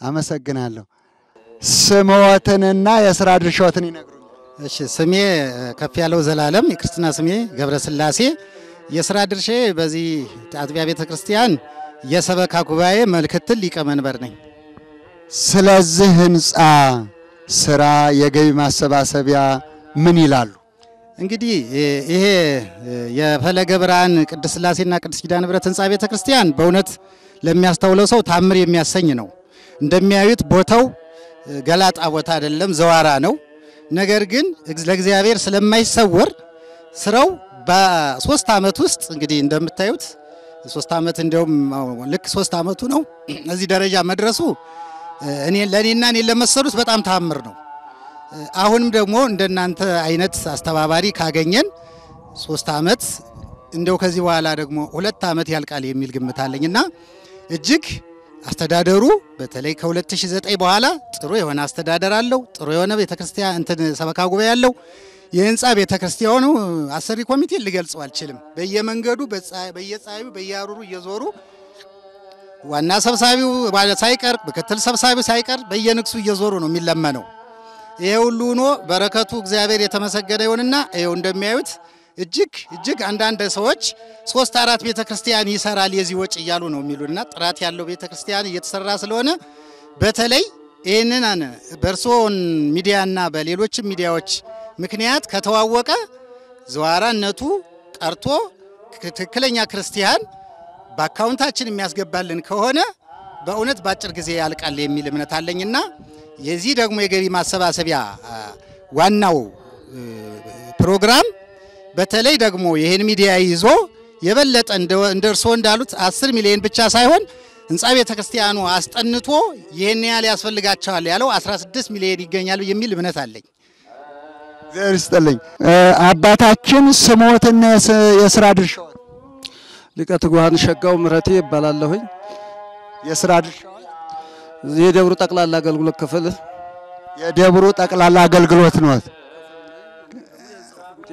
G: አመሰግናለሁ። ስምዎትንና የስራ
D: ድርሻዎትን ይነግሩ። እሺ ስሜ ከፍ ያለው ዘላለም የክርስትና ስሜ ገብረስላሴ የስራ ድርሻ በዚህ አጥቢያ ቤተ ክርስቲያን የሰበካ ጉባኤ ምክትል ሊቀመንበር ነኝ።
G: ስለዚህ ህንፃ ስራ የገቢ ማሰባሰቢያ ምን ይላሉ? እንግዲህ ይሄ
D: የፈለገ ብርሃን ቅድስት ስላሴና ቅድስት ኪዳነ ህንፃ ቤተ ክርስቲያን በእውነት ለሚያስተውለው ሰው ታምር የሚያሰኝ ነው። እንደሚያዩት ቦታው ገላጣ ቦታ አይደለም፣ ዘዋራ ነው። ነገር ግን ለእግዚአብሔር ስለማይሰወር ስራው በሶስት ዓመት ውስጥ እንግዲህ እንደምታዩት ሶስት ዓመት እንዲያውም ልክ ሶስት ዓመቱ ነው እዚህ ደረጃ መድረሱ ለእኔና እኔን ለመሰሉት በጣም ተአምር ነው። አሁንም ደግሞ እንደናንተ አይነት አስተባባሪ ካገኘን ሶስት ዓመት እንደው ከዚህ በኋላ ደግሞ ሁለት ዓመት ያልቃል የሚል ግምት አለኝ እና እጅግ አስተዳደሩ በተለይ ከ2009 በኋላ ጥሩ የሆነ አስተዳደር አለው። ጥሩ የሆነ ቤተክርስቲያን እንትን ሰበካ ጉባኤ ያለው የህንፃ ቤተክርስቲያኑ አሰሪ ኮሚቴ ልገልጸው አልችልም። በየመንገዱ በየፀሐዩ በየአሩሩ እየዞሩ ዋና ሰብሳቢው ሳይቀር ምክትል ሰብሳቢው ሳይቀር በየንግሱ እየዞሩ ነው የሚለመነው። ይሄ ሁሉ ሆኖ በረከቱ እግዚአብሔር የተመሰገነ ይሁንና ይኸው እንደሚያዩት እጅግ እጅግ አንዳንድ ሰዎች ሶስት አራት ቤተ ክርስቲያን ይሰራል የዚህ ወጪ እያሉ ነው የሚሉና ጥራት ያለው ቤተ ክርስቲያን እየተሰራ ስለሆነ በተለይ ይህንን አነ በእርስዎን ሚዲያና በሌሎችም ሚዲያዎች ምክንያት ከተዋወቀ ዘዋራነቱ ቀርቶ ትክክለኛ ክርስቲያን በአካውንታችን የሚያስገባልን ከሆነ በእውነት በአጭር ጊዜ ያልቃል የሚል እምነት አለኝና የዚህ ደግሞ የገቢ ማሰባሰቢያ ዋናው ፕሮግራም በተለይ ደግሞ ይህን ሚዲያ ይዞ የበለጠ እንደ እርስዎ እንዳሉት አስር ሚሊዮን ብቻ ሳይሆን ህንፃ ቤተ ክርስቲያኑ አስጠንቶ ይህን ያህል ያስፈልጋቸዋል ያለው 16 ሚሊዮን ይገኛል የሚል እምነት አለኝ።
G: እግዚአብሔር ይስጥልኝ። አባታችን ስሞትና
B: የስራ ድርሻ ሊቀ ጓን ሸጋው ምህረቴ ይባላለሁኝ። የስራ ድርሻ የደብሩ ጠቅላላ አገልግሎት ክፍል የደብሩ ጠቅላላ
G: አገልግሎት ነት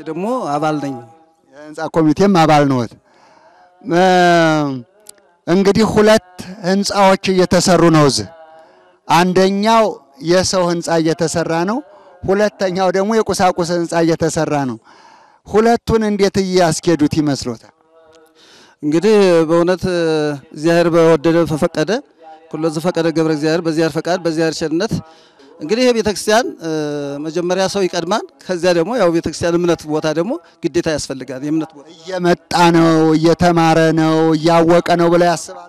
B: ደግሞ አባል ነኝ። የህንፃ
G: ኮሚቴም አባል ነት። እንግዲህ ሁለት ህንፃዎች እየተሰሩ ነው እዚህ። አንደኛው የሰው ህንፃ እየተሰራ ነው። ሁለተኛው ደግሞ የቁሳቁስ ህንፃ እየተሰራ ነው። ሁለቱን እንዴት እያስኬዱት ይመስሎታል? እንግዲህ በእውነት እግዚአብሔር በወደደ ፈፈቀደ
B: ኩሎ ዘፈቀደ ገብረ እግዚአብሔር በእግዚአብሔር ፈቃድ በእግዚአብሔር ቸርነት እንግዲህ ይሄ ቤተክርስቲያን መጀመሪያ ሰው ይቀድማል። ከዚያ ደግሞ ያው ቤተክርስቲያን እምነት ቦታ ደግሞ ግዴታ ያስፈልጋል። የእምነት ቦታ
G: እየመጣ ነው እየተማረ ነው እያወቀ ነው ብለው ያስባሉ።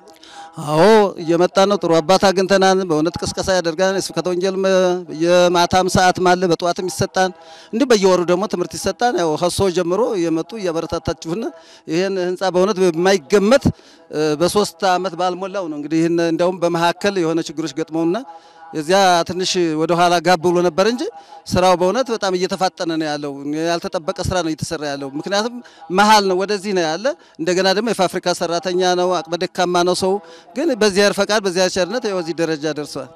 B: አዎ እየመጣ ነው። ጥሩ አባት አግኝተናል። በእውነት ቅስቀሳ ያደርጋል። ስብከተ ወንጌል የማታም ሰዓት ማለ በጠዋትም ይሰጣል። እንዲህ በየወሩ ደግሞ ትምህርት ይሰጣል። ያው ከሶ ጀምሮ እየመጡ እያበረታታችሁን ይህን ህንፃ በእውነት በማይገመት በሶስት አመት ባልሞላው ነው እንግዲህ ይህን እንደውም በመካከል የሆነ ችግሮች ገጥመውና እዚያ ትንሽ ወደ ኋላ ጋብ ብሎ ነበር እንጂ ስራው በእውነት በጣም እየተፋጠነ ነው ያለው። ያልተጠበቀ ስራ ነው እየተሰራ ያለው። ምክንያቱም መሀል ነው ወደዚህ ነው ያለ። እንደገና ደግሞ የፋብሪካ ሰራተኛ ነው፣ አቅመ ደካማ ነው ሰው። ግን በዚያ ፈቃድ በዚያ ቸርነት እዚህ ደረጃ ደርሷል።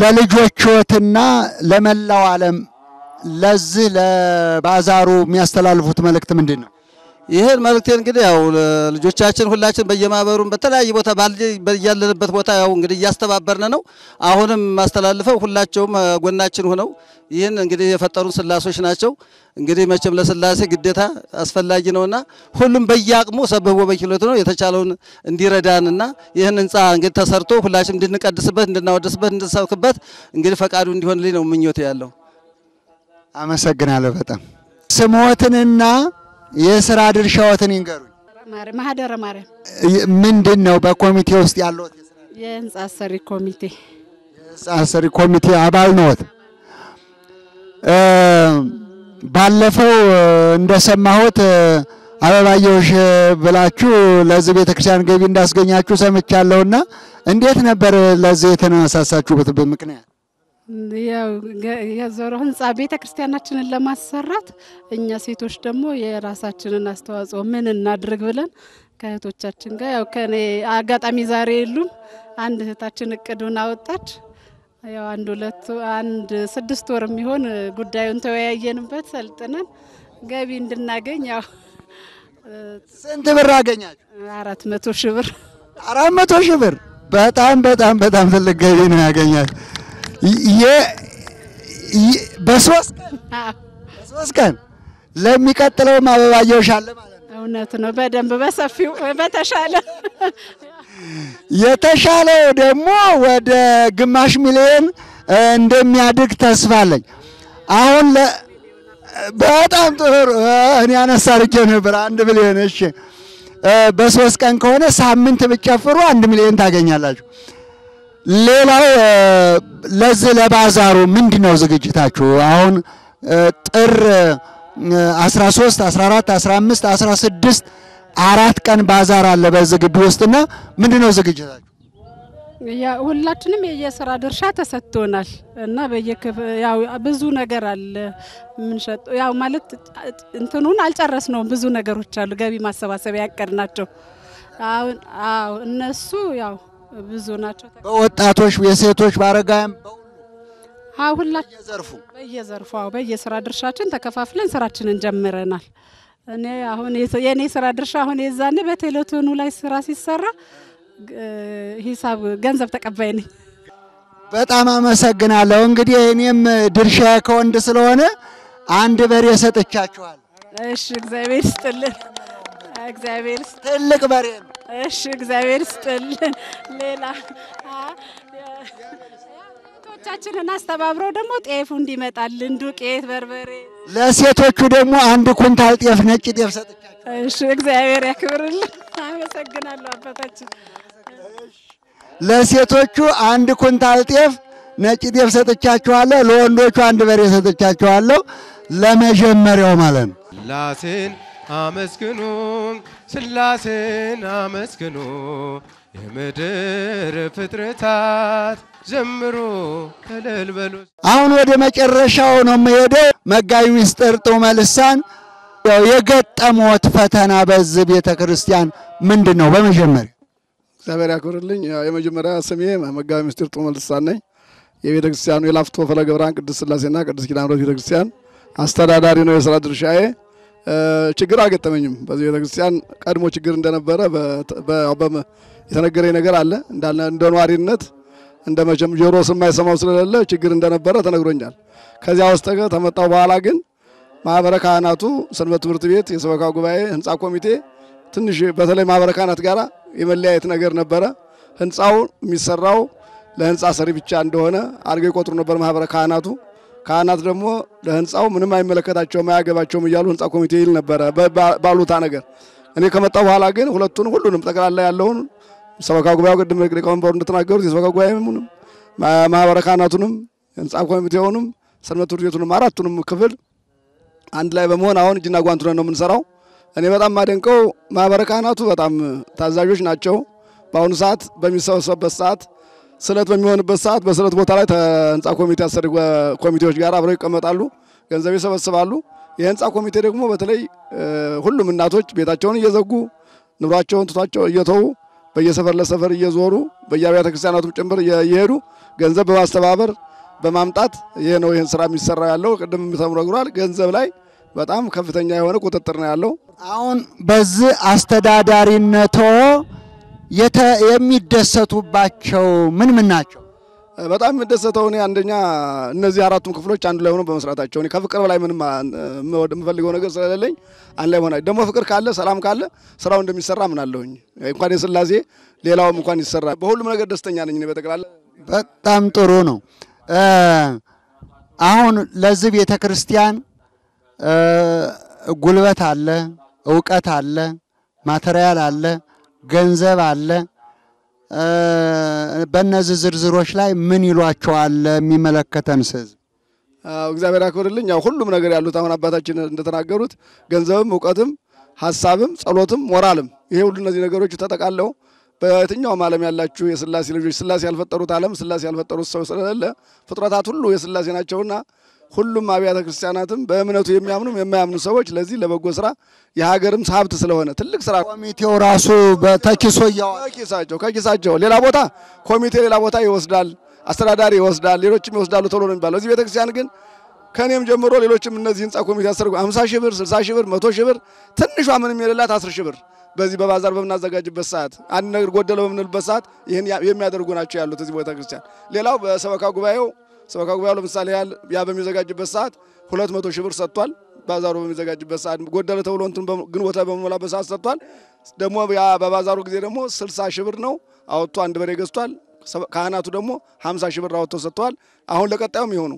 G: ለልጆችዎትና ለመላው ዓለም ለዚህ ለባዛሩ የሚያስተላልፉት መልእክት ምንድን
B: ነው? ይህን መልእክቴን እንግዲህ ያው ልጆቻችን ሁላችን በየማህበሩም በተለያየ ቦታ ያለንበት ቦታ ያው እንግዲህ እያስተባበርን ነው። አሁንም ማስተላልፈው ሁላቸውም ጎናችን ሆነው ይህን እንግዲህ የፈጠሩን ስላሶች ናቸው። እንግዲህ መቼም ለስላሴ ግዴታ አስፈላጊ ነውና ሁሉም በየአቅሙ ሰብህቦ በኪሎት ነው የተቻለውን እንዲረዳንና ይህን ህንፃ እንግዲህ ተሰርቶ ሁላችን እንድንቀድስበት፣ እንድናወደስበት፣ እንድንሰብክበት እንግዲህ ፈቃዱ እንዲሆንልኝ ነው ምኞት
G: ያለው። አመሰግናለሁ በጣም ስሞትንና የስራ ድርሻዎትን ይንገሩኝ። ማህደረ ማርያም ምንድን ነው? በኮሚቴ ውስጥ
H: ያለት የህንጻ ኮሚቴ
G: የህንጻ ኮሚቴ አባል ነዎት። ባለፈው እንደሰማሁት አበባየሁሽ ብላችሁ ለዚህ ቤተ ክርስቲያን ገቢ እንዳስገኛችሁ ሰምቻለሁና እንዴት ነበር ለዚህ የተነሳሳችሁበት ምክንያት?
H: የዞሮ ህንፃ ቤተ ክርስቲያናችንን ለማሰራት እኛ ሴቶች ደግሞ የራሳችንን አስተዋጽኦ ምን እናድርግ ብለን ከእህቶቻችን ጋር ያው ከኔ አጋጣሚ ዛሬ የሉም። አንድ እህታችን እቅዱን አወጣች። ያው አንድ ሁለት አንድ ስድስት ወር የሚሆን ጉዳዩን ተወያየንበት ሰልጥነን ገቢ እንድናገኝ ያው ስንት ብር አገኛችሁ? አራት መቶ ሺህ ብር አራት መቶ ሺህ
G: ብር በጣም በጣም በጣም ትልቅ ገቢ ነው ያገኛል። በሶስት
H: ቀን በሶስት ቀን
G: ለሚቀጥለውም
H: እውነት ነው። በደንብ በሰፊው በተሻለ
G: የተሻለው ደግሞ ወደ ግማሽ ሚሊዮን እንደሚያድግ ተስፋ አለኝ። አሁን በጣም ጥሩ እኔ አነሳ ነበር። አንድ ሚሊዮን እሺ፣ በሶስት ቀን ከሆነ ሳምንት ብትጨፍሩ አንድ ሚሊዮን ታገኛላችሁ። ሌላው ለዚህ ለባዛሩ ምንድን ነው ዝግጅታችሁ? አሁን ጥር 13፣ 14፣ 15፣ 16 አራት ቀን ባዛር አለ በዚህ ግቢ ውስጥና ምንድን ነው ዝግጅታችሁ?
H: ሁላችንም የየስራ ድርሻ ተሰጥቶናል እና በየክፍ ያው ብዙ ነገር አለ ምንሸጠው ያው ማለት እንትኑን ነው ብዙ ነገሮች አሉ ገቢ ማሰባሰቢያ ያቀድናቸው አሁን አዎ እነሱ ያው ብዙ ናቸው።
G: በወጣቶች የሴቶች ባረጋም
H: በየዘርፉ በየዘርፉ በየስራ ድርሻችን ተከፋፍለን ስራችንን ጀምረናል። እኔ አሁን የእኔ ስራ ድርሻ አሁን የዛኔ በቴሌቶኑ ላይ ስራ ሲሰራ ሂሳብ ገንዘብ ተቀባይ ነኝ።
G: በጣም አመሰግናለሁ። እንግዲህ እኔም ድርሻ ከወንድ ስለሆነ አንድ በሬ ሰጥቻችኋል።
H: እሺ፣ እግዚአብሔር ይስጥልን። እግዚአብሔር ትልቅ በሬ ነው። እሺ፣ እግዚአብሔር ስጥል ሌላ ቶቻችንን አስተባብረው ደግሞ ጤፉ እንዲመጣልን ዱቄት፣ በርበሬ
G: ለሴቶቹ ደግሞ አንድ ኩንታል ጤፍ፣ ነጭ ጤፍ
H: ሰጥቻቸው። እሺ፣ እግዚአብሔር ያክብርልን። አመሰግናለሁ አባታችን።
G: ለሴቶቹ አንድ ኩንታል ጤፍ ነጭ ጤፍ ሰጥቻችኋለሁ። ለወንዶቹ አንድ በሬ ሰጥቻችኋለሁ። ለመጀመሪያው ማለት ነው።
E: ላሴን አመስግኑ ስላሴን አመስግኑ የምድር ፍጥረታት ዘምሩ እልል በሉ። አሁን
G: ወደ መጨረሻው ነው የምሄደው። መጋቢ ምስጢር ጥዑመ ልሳን የገጠሞት ፈተና በዚህ ቤተ ክርስቲያን ምንድን ነው? በመጀመሪያ
I: እግዚአብሔር ያክብርልኝ። የመጀመሪያ ስሜ መጋቢ ምስጢር ጥዑመ ልሳን ነኝ። የቤተ ክርስቲያኑ የላፍቶ ፈለገ ብርሃን ቅድስት ስላሴና ቅድስት ኪዳነ ምሕረት ቤተ ክርስቲያን አስተዳዳሪ ነው የስራ ድርሻዬ። ችግር አልገጠመኝም። በዚህ ቤተክርስቲያን ቀድሞ ችግር እንደነበረ የተነገረኝ ነገር አለ። እንደ ነዋሪነት እንደ መቼም ጆሮ የማይሰማው ስለሌለ ችግር እንደነበረ ተነግሮኛል። ከዚያ ውስጥ ተመጣው በኋላ ግን ማህበረ ካህናቱ፣ ሰንበት ትምህርት ቤት፣ የሰበካ ጉባኤ፣ ህንፃ ኮሚቴ ትንሽ በተለይ ማህበረ ካህናት ጋር የመለያየት ነገር ነበረ። ህንፃው የሚሰራው ለህንፃ ሰሪ ብቻ እንደሆነ አድርገው ይቆጥሩ ነበር ማህበረ ካህናቱ። ካህናት ደግሞ ለህንፃው ምንም አይመለከታቸውም አያገባቸውም እያሉ ህንፃ ኮሚቴ ይል ነበረ ባሉታ ነገር። እኔ ከመጣ በኋላ ግን ሁለቱን ሁሉንም ጠቅላላ ያለውን ሰበካ ጉባኤው ቅድም ሊቀመንበሩ እንደተናገሩት የሰበካ ጉባኤውንም ማህበረ ካህናቱንም ህንፃ ኮሚቴውንም ሰንበት ትምህርት ቤቱንም አራቱንም ክፍል አንድ ላይ በመሆን አሁን እጅና ጓንት ነው የምንሰራው። እኔ በጣም ማደንቀው ማህበረ ካህናቱ በጣም ታዛዦች ናቸው። በአሁኑ ሰዓት በሚሰበሰብበት ሰዓት ስለት በሚሆንበት ሰዓት በስለት ቦታ ላይ ከህንፃ ኮሚቴ አሰሪ ኮሚቴዎች ጋር አብረው ይቀመጣሉ፣ ገንዘብ ይሰበስባሉ። የህንፃ ኮሚቴ ደግሞ በተለይ ሁሉም እናቶች ቤታቸውን እየዘጉ ንብሯቸውን ትቷቸው እየተዉ በየሰፈር ለሰፈር እየዞሩ በየአብያተ ክርስቲያናቱም ጭምር እየሄዱ ገንዘብ በማስተባበር በማምጣት ይህ ነው ይህን ስራ የሚሰራ ያለው። ቅድም ተምረግሯል። ገንዘብ ላይ በጣም ከፍተኛ የሆነ ቁጥጥር ነው ያለው። አሁን
G: በዚህ አስተዳዳሪነቶ የሚደሰቱባቸው ምን ምን ናቸው?
I: በጣም የምደሰተው እኔ አንደኛ እነዚህ አራቱም ክፍሎች አንድ ላይ ሆኖ በመስራታቸው ከፍቅር በላይ ምንም የምፈልገው ነገር ስለሌለኝ አንድ ላይ ሆና ደግሞ ፍቅር ካለ ሰላም ካለ ስራው እንደሚሰራ ምናለሁኝ እንኳን የስላሴ ሌላውም እንኳን ይሰራ በሁሉም ነገር ደስተኛ ነኝ። በጠቅላላ
G: በጣም ጥሩ ነው። አሁን ለዚህ ቤተ ክርስቲያን ጉልበት አለ፣ እውቀት አለ፣ ማተሪያል አለ ገንዘብ አለ። በእነዚህ ዝርዝሮች ላይ ምን ይሏቸዋል የሚመለከተን ህዝብ?
I: እግዚአብሔር ያክብርልኝ። ያው ሁሉም ነገር ያሉት አሁን አባታችን እንደተናገሩት ገንዘብም፣ እውቀትም፣ ሀሳብም፣ ጸሎትም፣ ሞራልም ይሄ ሁሉ እነዚህ ነገሮች ተጠቃለው በየትኛውም ዓለም ያላችሁ የስላሴ ልጆች ስላሴ ያልፈጠሩት ዓለም ስላሴ ያልፈጠሩት ሰው ስለሌለ ፍጥረታት ሁሉ የስላሴ ናቸውና ሁሉም አብያተ ክርስቲያናትም በእምነቱ የሚያምኑም የማያምኑ ሰዎች ለዚህ ለበጎ ስራ የሀገርም ሀብት ስለሆነ ትልቅ ስራ ኮሚቴው ራሱ በተኪሶ ከኪሳቸው ከኪሳቸው ሌላ ቦታ ኮሚቴ ሌላ ቦታ ይወስዳል፣ አስተዳዳሪ ይወስዳል፣ ሌሎችም ይወስዳሉ ተብሎ ነው የሚባለው። እዚህ ቤተክርስቲያን ግን ከእኔም ጀምሮ ሌሎችም እነዚህ ህንፃ ኮሚቴ ያሰርጉ 50 ሺህ ብር፣ 60 ሺህ ብር፣ 100 ሺህ ብር ትንሿ ምንም የሌላት 10 ሺህ ብር በዚህ በባዛር በምናዘጋጅበት ሰዓት አንድ ነገር ጎደለው በምንልበት ሰዓት ይህን የሚያደርጉ ናቸው ያሉት እዚህ ቤተክርስቲያን። ሌላው በሰበካ ጉባኤው ሰበካ ጉባኤው ለምሳሌ ያህል ያ በሚዘጋጅበት ሰዓት ሁለት መቶ ሺህ ብር ሰጥቷል። ባዛሩ በሚዘጋጅበት ሰዓት ጎደለ ተብሎ እንትን ግን ላይ በሚሞላበት ሰዓት ሰጥቷል። ደግሞ ያ በባዛሩ ጊዜ ደግሞ ስልሳ ሺህ ብር ነው አወጥቶ አንድ በሬ ገዝቷል። ካህናቱ ደግሞ ሀምሳ ሺህ ብር አወጥቶ ሰጥተዋል። አሁን ለቀጣዩም ይሆኑ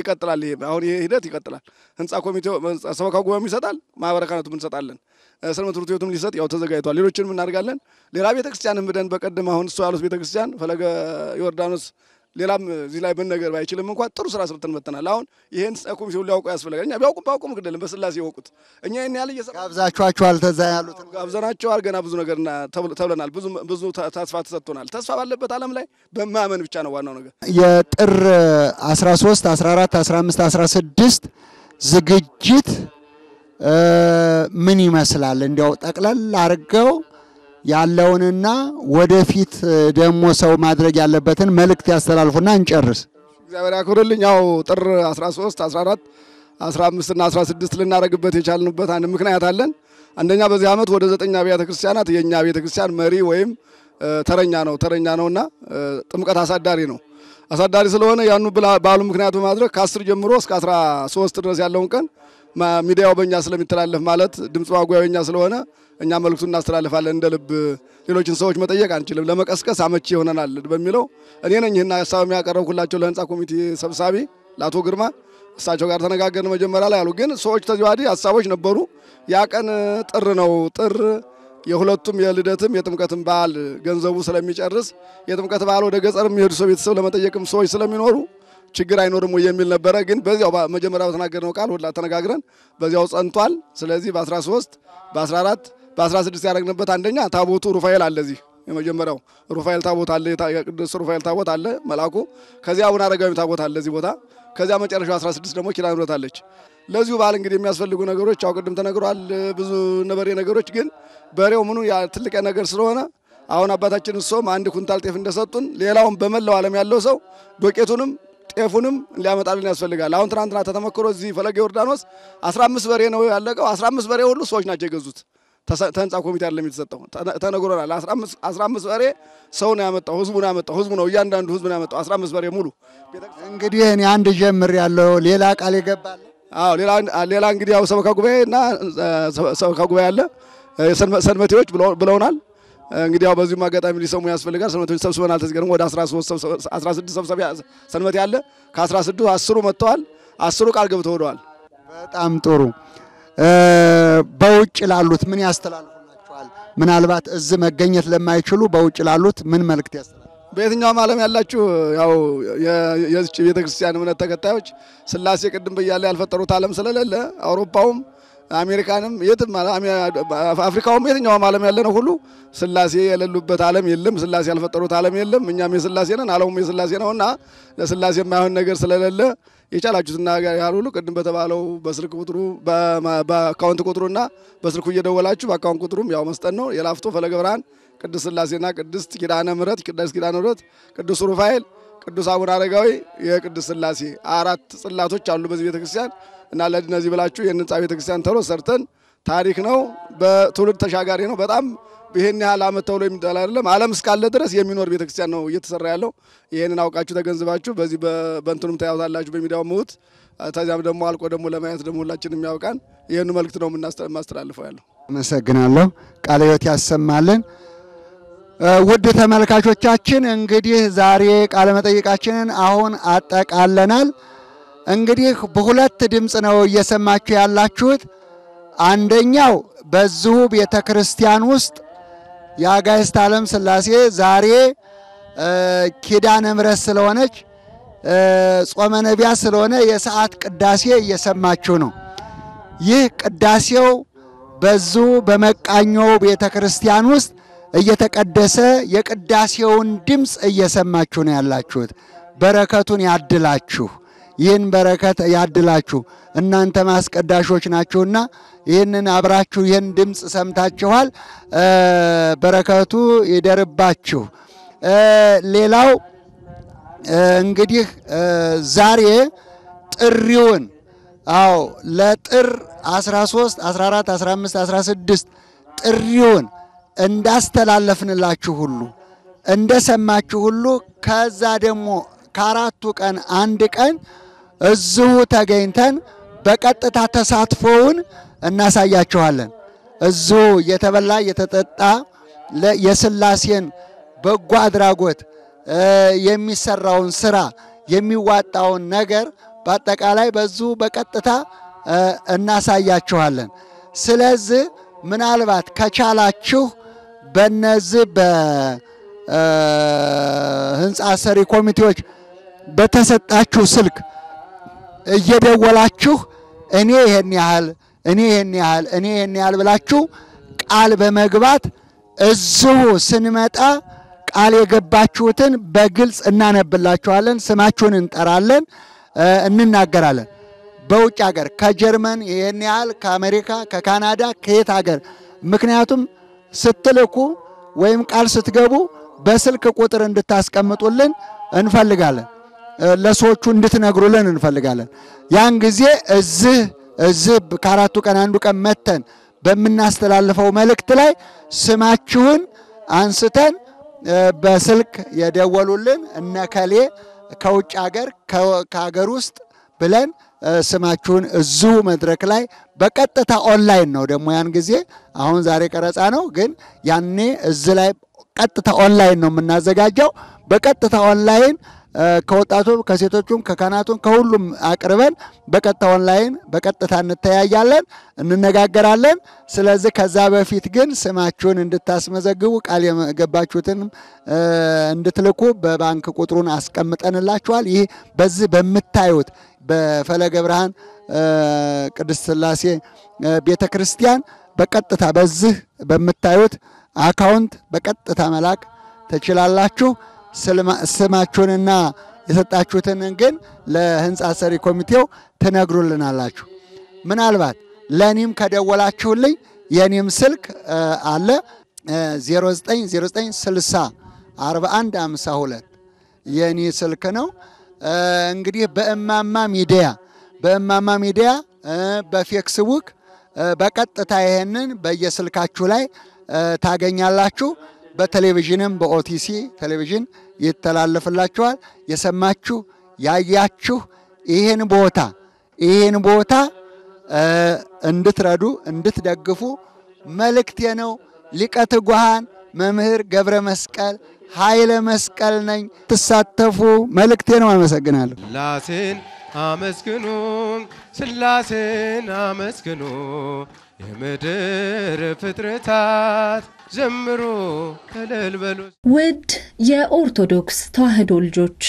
I: ይቀጥላል። ይሄ አሁን ይሄ ሂደት ይቀጥላል። ህንፃ ኮሚቴው ሰበካ ጉባኤም ይሰጣል፣ ማህበረ ካህናቱም እንሰጣለን፣ ስነ ትምህርት ቤቱም ሊሰጥ ያው ተዘጋጅቷል። ሌሎችንም እናደርጋለን። ሌላ ቤተክርስቲያን ብደን በቀደም አሁን እሱ ያሉት ቤተክርስቲያን ፈለገ ዮርዳኖስ ሌላም እዚህ ላይ መነገር ባይችልም እንኳን ጥሩ ስራ ሰርተን መጥተናል። አሁን ይሄን ኮሚሽኑ ሊያውቁ ያስፈልጋል። እኛ ቢያውቁም ባያውቁም ግድ በስላሴ ይወቁት። እኛ ይህን ያህል እየሰራ ጋብዛችኋቸዋል፣ ተዛ ያሉት ጋብዘናቸዋል። ገና ብዙ ነገር ተብለናል። ብዙ ተስፋ ተሰጥቶናል። ተስፋ ባለበት አለም ላይ በማመን ብቻ ነው ዋናው ነገር።
G: የጥር 13፣ 14፣ 15፣ 16 ዝግጅት ምን ይመስላል? እንዲያው ጠቅለል አድርገው ያለውንና ወደፊት ደግሞ ሰው ማድረግ ያለበትን መልእክት ያስተላልፉና እንጨርስ።
I: እግዚአብሔር ያክብርልኝ። ያው ጥር 13፣ 14፣ 15 እና 16 ልናደርግበት የቻልንበት አንድ ምክንያት አለን። አንደኛ በዚህ ዓመት ወደ ዘጠኝ አብያተ ክርስቲያናት የእኛ ቤተ ክርስቲያን መሪ ወይም ተረኛ ነው ተረኛ ነውና ጥምቀት አሳዳሪ ነው። አሳዳሪ ስለሆነ ያኑ በዓሉ ምክንያት በማድረግ ከ ጀምሮ እስከ 13 ድረስ ያለውን ቀን ሚዲያው በእኛ ስለሚተላለፍ ማለት ድምፅ ማጉያው የእኛ ስለሆነ እኛ መልእክቱ እናስተላልፋለን። እንደ ልብ ሌሎችን ሰዎች መጠየቅ አንችልም፣ ለመቀስቀስ አመቺ ይሆነናል በሚለው እኔ ነኝ ይህን ሀሳብ የሚያቀረብኩላቸው ለህንፃ ኮሚቴ ሰብሳቢ ለአቶ ግርማ እሳቸው ጋር ተነጋገርን። መጀመሪያ ላይ አሉ ግን ሰዎች ተዚዋዲ ሀሳቦች ነበሩ። ያ ቀን ጥር ነው። ጥር የሁለቱም የልደትም የጥምቀትም በዓል ገንዘቡ ስለሚጨርስ የጥምቀት በዓል ወደ ገጠር የሚሄዱ ሰው ቤተሰብ ለመጠየቅም ሰዎች ስለሚኖሩ ችግር አይኖርም ወይ የሚል ነበረ። ግን በዚያው መጀመሪያ በተናገርነው ቃል ተነጋግረን በዚያው ጸንቷል። ስለዚህ በ13 በ14 በ16 ያደረግንበት አንደኛ ታቦቱ ሩፋኤል አለ እዚህ የመጀመሪያው ሩፋኤል ታቦት አለ። የቅዱስ ሩፋኤል ታቦት አለ መልአኩ። ከዚያ አቡነ አረጋዊ ታቦት አለ እዚህ ቦታ። ከዚያ መጨረሻው 16 ደግሞ ኪዳነ ምሕረት አለች። ለዚሁ በዓል እንግዲህ የሚያስፈልጉ ነገሮች ያው ቅድም ተነግሯል። ብዙ ነበሬ ነገሮች ግን በሬው ምኑ ትልቅ ነገር ስለሆነ አሁን አባታችን እሶም አንድ ኩንታል ጤፍ እንደሰጡን ሌላውን በመላው ዓለም ያለው ሰው ዶቄቱንም ጤፉንም ሊያመጣልን ያስፈልጋል። አሁን ትናንትና ተተመክሮ እዚህ ፈለገ ዮርዳኖስ 15 በሬ ነው ያለቀው። 15 በሬ ሁሉ ሰዎች ናቸው የገዙት። ተህንፃ ኮሚቴ አይደለም የተሰጠው፣ ተነግሮናል። 15 በሬ ሰው ነው ያመጣው፣ ህዝቡ ነው ያመጣው፣ ህዝቡ ነው እያንዳንዱ ህዝብ ነው ያመጣው። 15 በሬ ሙሉ። እንግዲህ እኔ አንድ ጀምር ያለው ሌላ ቃል ይገባል። አዎ ሌላ ሌላ እንግዲህ ያው ሰበካ ጉባኤ እና ሰበካ ጉባኤ አለ፣ ሰንበቴዎች ብለውናል። እንግዲህ ያው በዚሁም አጋጣሚ ሊሰሙ ያስፈልጋል። ሰንበቴዎች ሰብስበናል። ተዚህ ወደ 13 16 ሰብሳቢ ሰንበቴ አለ። ከ16 አስሩ መጥተዋል፣ አስሩ ቃል ገብተው ሄደዋል።
G: በጣም ጥሩ በውጭ ላሉት
I: ምን ያስተላልፉላቸዋል?
G: ምናልባት እዚህ መገኘት ለማይችሉ በውጭ ላሉት ምን መልእክት ያስተላልፉ?
I: በየትኛውም ዓለም ያላችሁ ያው የዚች ቤተክርስቲያን እምነት ተከታዮች ስላሴ ቅድም ብያለ ያልፈጠሩት ዓለም ስለሌለ አውሮፓውም አሜሪካንም የትም አፍሪካውም የትኛውም ዓለም ያለ ነው ሁሉ ስላሴ የሌሉበት ዓለም የለም። ስላሴ ያልፈጠሩት ዓለም የለም። እኛም የስላሴ ነን፣ ዓለሙም የስላሴ ነውና ለስላሴ የማይሆን ነገር ስለሌለ የቻላችሁትና ጋር ሁሉ ቅድም በተባለው በስልክ ቁጥሩ በአካውንት ቁጥሩና በስልኩ እየደወላችሁ በአካውንት ቁጥሩም ያው መስጠት ነው። የላፍቶ ፈለገ ብርሃን ቅድስት ሥላሴና ቅድስት ኪዳነ ምሕረት ቅድስት ኪዳነ ምሕረት ቅዱስ ሩፋኤል ቅዱስ አቡነ አረጋዊ የቅድስት ስላሴ አራት ጽላቶች አሉ በዚህ ቤተክርስቲያን እና ለእነዚህ ብላችሁ ይህን ህንጻ ቤተክርስቲያን ተሎ ሰርተን ታሪክ ነው። በትውልድ ተሻጋሪ ነው። በጣም ይሄን ያህል ዓመት ተብሎ የሚጠላ አይደለም። ዓለም እስካለ ድረስ የሚኖር ቤተክርስቲያን ነው እየተሰራ ያለው። ይህንን አውቃችሁ ተገንዝባችሁ በዚህ በእንትኑም ታያውታላችሁ በሚዲያው ምሁት ተዚያም ደግሞ አልቆ ደግሞ ለማየት ደግሞ ሁላችን የሚያውቃን ይህኑ መልክት ነው የምናስተላልፈው ያለው።
G: አመሰግናለሁ። ቃለ ሕይወት ያሰማልን። ውድ ተመልካቾቻችን እንግዲህ ዛሬ ቃለ መጠይቃችንን አሁን አጠቃለናል። እንግዲህ በሁለት ድምፅ ነው እየሰማችሁ ያላችሁት። አንደኛው በዚሁ ቤተ ክርስቲያን ውስጥ የአጋዕዝተ ዓለም ሥላሴ ዛሬ ኪዳነ ምሕረት ስለሆነች ጾመ ነቢያ ስለሆነ የሰዓት ቅዳሴ እየሰማችሁ ነው። ይህ ቅዳሴው በዙ በመቃኞ ቤተ ክርስቲያን ውስጥ እየተቀደሰ የቅዳሴውን ድምፅ እየሰማችሁ ነው ያላችሁት። በረከቱን ያድላችሁ። ይህን በረከት ያድላችሁ። እናንተ አስቀዳሾች ናችሁና ይህንን አብራችሁ ይህን ድምፅ ሰምታችኋል። በረከቱ ይደርባችሁ። ሌላው እንግዲህ ዛሬ ጥሪውን አዎ ለጥር 13፣ 14፣ 15፣ 16 ጥሪውን እንዳስተላለፍንላችሁ ሁሉ እንደሰማችሁ ሁሉ ከዛ ደግሞ ከአራቱ ቀን አንድ ቀን እዚሁ ተገኝተን በቀጥታ ተሳትፎውን እናሳያችኋለን። እዚሁ እየተበላ እየተጠጣ የስላሴን በጎ አድራጎት የሚሰራውን ስራ የሚዋጣውን ነገር በአጠቃላይ በዚሁ በቀጥታ እናሳያችኋለን። ስለዚህ ምናልባት ከቻላችሁ በነዚህ በህንፃ ሰሪ ኮሚቴዎች በተሰጣችሁ ስልክ እየደወላችሁ እኔ ይሄን ያህል እኔ ይሄን ያህል እኔ ይሄን ያህል ብላችሁ ቃል በመግባት እዚሁ ስንመጣ ቃል የገባችሁትን በግልጽ እናነብላችኋለን። ስማችሁን እንጠራለን፣ እንናገራለን። በውጭ ሀገር ከጀርመን ይሄን ያህል ከአሜሪካ፣ ከካናዳ፣ ከየት ሀገር ምክንያቱም ስትልኩ ወይም ቃል ስትገቡ በስልክ ቁጥር እንድታስቀምጡልን እንፈልጋለን። ለሰዎቹ እንድትነግሩልን እንፈልጋለን። ያን ጊዜ እዚህ እዚህ ከአራቱ ቀን አንዱ ቀን መተን በምናስተላልፈው መልእክት ላይ ስማችሁን አንስተን በስልክ የደወሉልን እነከሌ ከውጭ ሀገር ከሀገር ውስጥ ብለን ስማችሁን እዚሁ መድረክ ላይ በቀጥታ ኦንላይን ነው ደግሞ ያን ጊዜ አሁን ዛሬ ቀረጻ ነው፣ ግን ያኔ እዚህ ላይ ቀጥታ ኦንላይን ነው የምናዘጋጀው። በቀጥታ ኦንላይን ከወጣቱም ከሴቶቹም ከካናቱም ከሁሉም አቅርበን በቀጥታ ኦንላይን በቀጥታ እንተያያለን፣ እንነጋገራለን። ስለዚህ ከዛ በፊት ግን ስማችሁን እንድታስመዘግቡ ቃል የገባችሁትን እንድትልኩ በባንክ ቁጥሩን አስቀምጠንላችኋል። ይህ በዚህ በምታዩት በፈለገ ብርሃን ቅድስት ስላሴ ቤተ ክርስቲያን በቀጥታ በዚህ በምታዩት አካውንት በቀጥታ መላክ ትችላላችሁ። ስማችሁንና የሰጣችሁትን ግን ለህንፃ ሰሪ ኮሚቴው ትነግሩልናላችሁ። ምናልባት ለእኔም ከደወላችሁልኝ የእኔም ስልክ አለ 0909604152 የእኔ ስልክ ነው። እንግዲህ በእማማ ሚዲያ በእማማ ሚዲያ በፌክስቡክ በቀጥታ ይሄንን በየስልካችሁ ላይ ታገኛላችሁ። በቴሌቪዥንም በኦቲሲ ቴሌቪዥን ይተላለፍላችኋል። የሰማችሁ ያያችሁ ይህን ቦታ ይህን ቦታ እንድትረዱ እንድትደግፉ መልእክቴ ነው። ሊቀ ትጉሃን መምህር ገብረ መስቀል ኃይለ መስቀል ነኝ። ትሳተፉ መልእክቴ ነው። አመሰግናለሁ።
E: ስላሴን አመስግኑ፣ ስላሴን አመስግኑ የምድር ፍጥረታት ዘምሩ እልል በሉ።
A: ውድ የኦርቶዶክስ ተዋህዶ ልጆች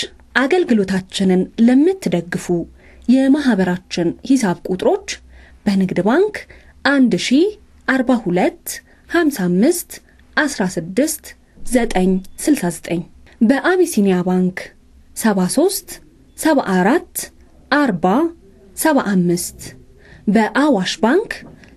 A: አገልግሎታችንን ለምትደግፉ የማህበራችን ሂሳብ ቁጥሮች በንግድ ባንክ 1042 55 16 በአቢሲኒያ ባንክ 73 74 40 75 በአዋሽ ባንክ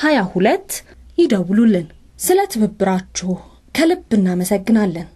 A: 22 ይደውሉልን። ስለ ትብብራችሁ ከልብ እናመሰግናለን።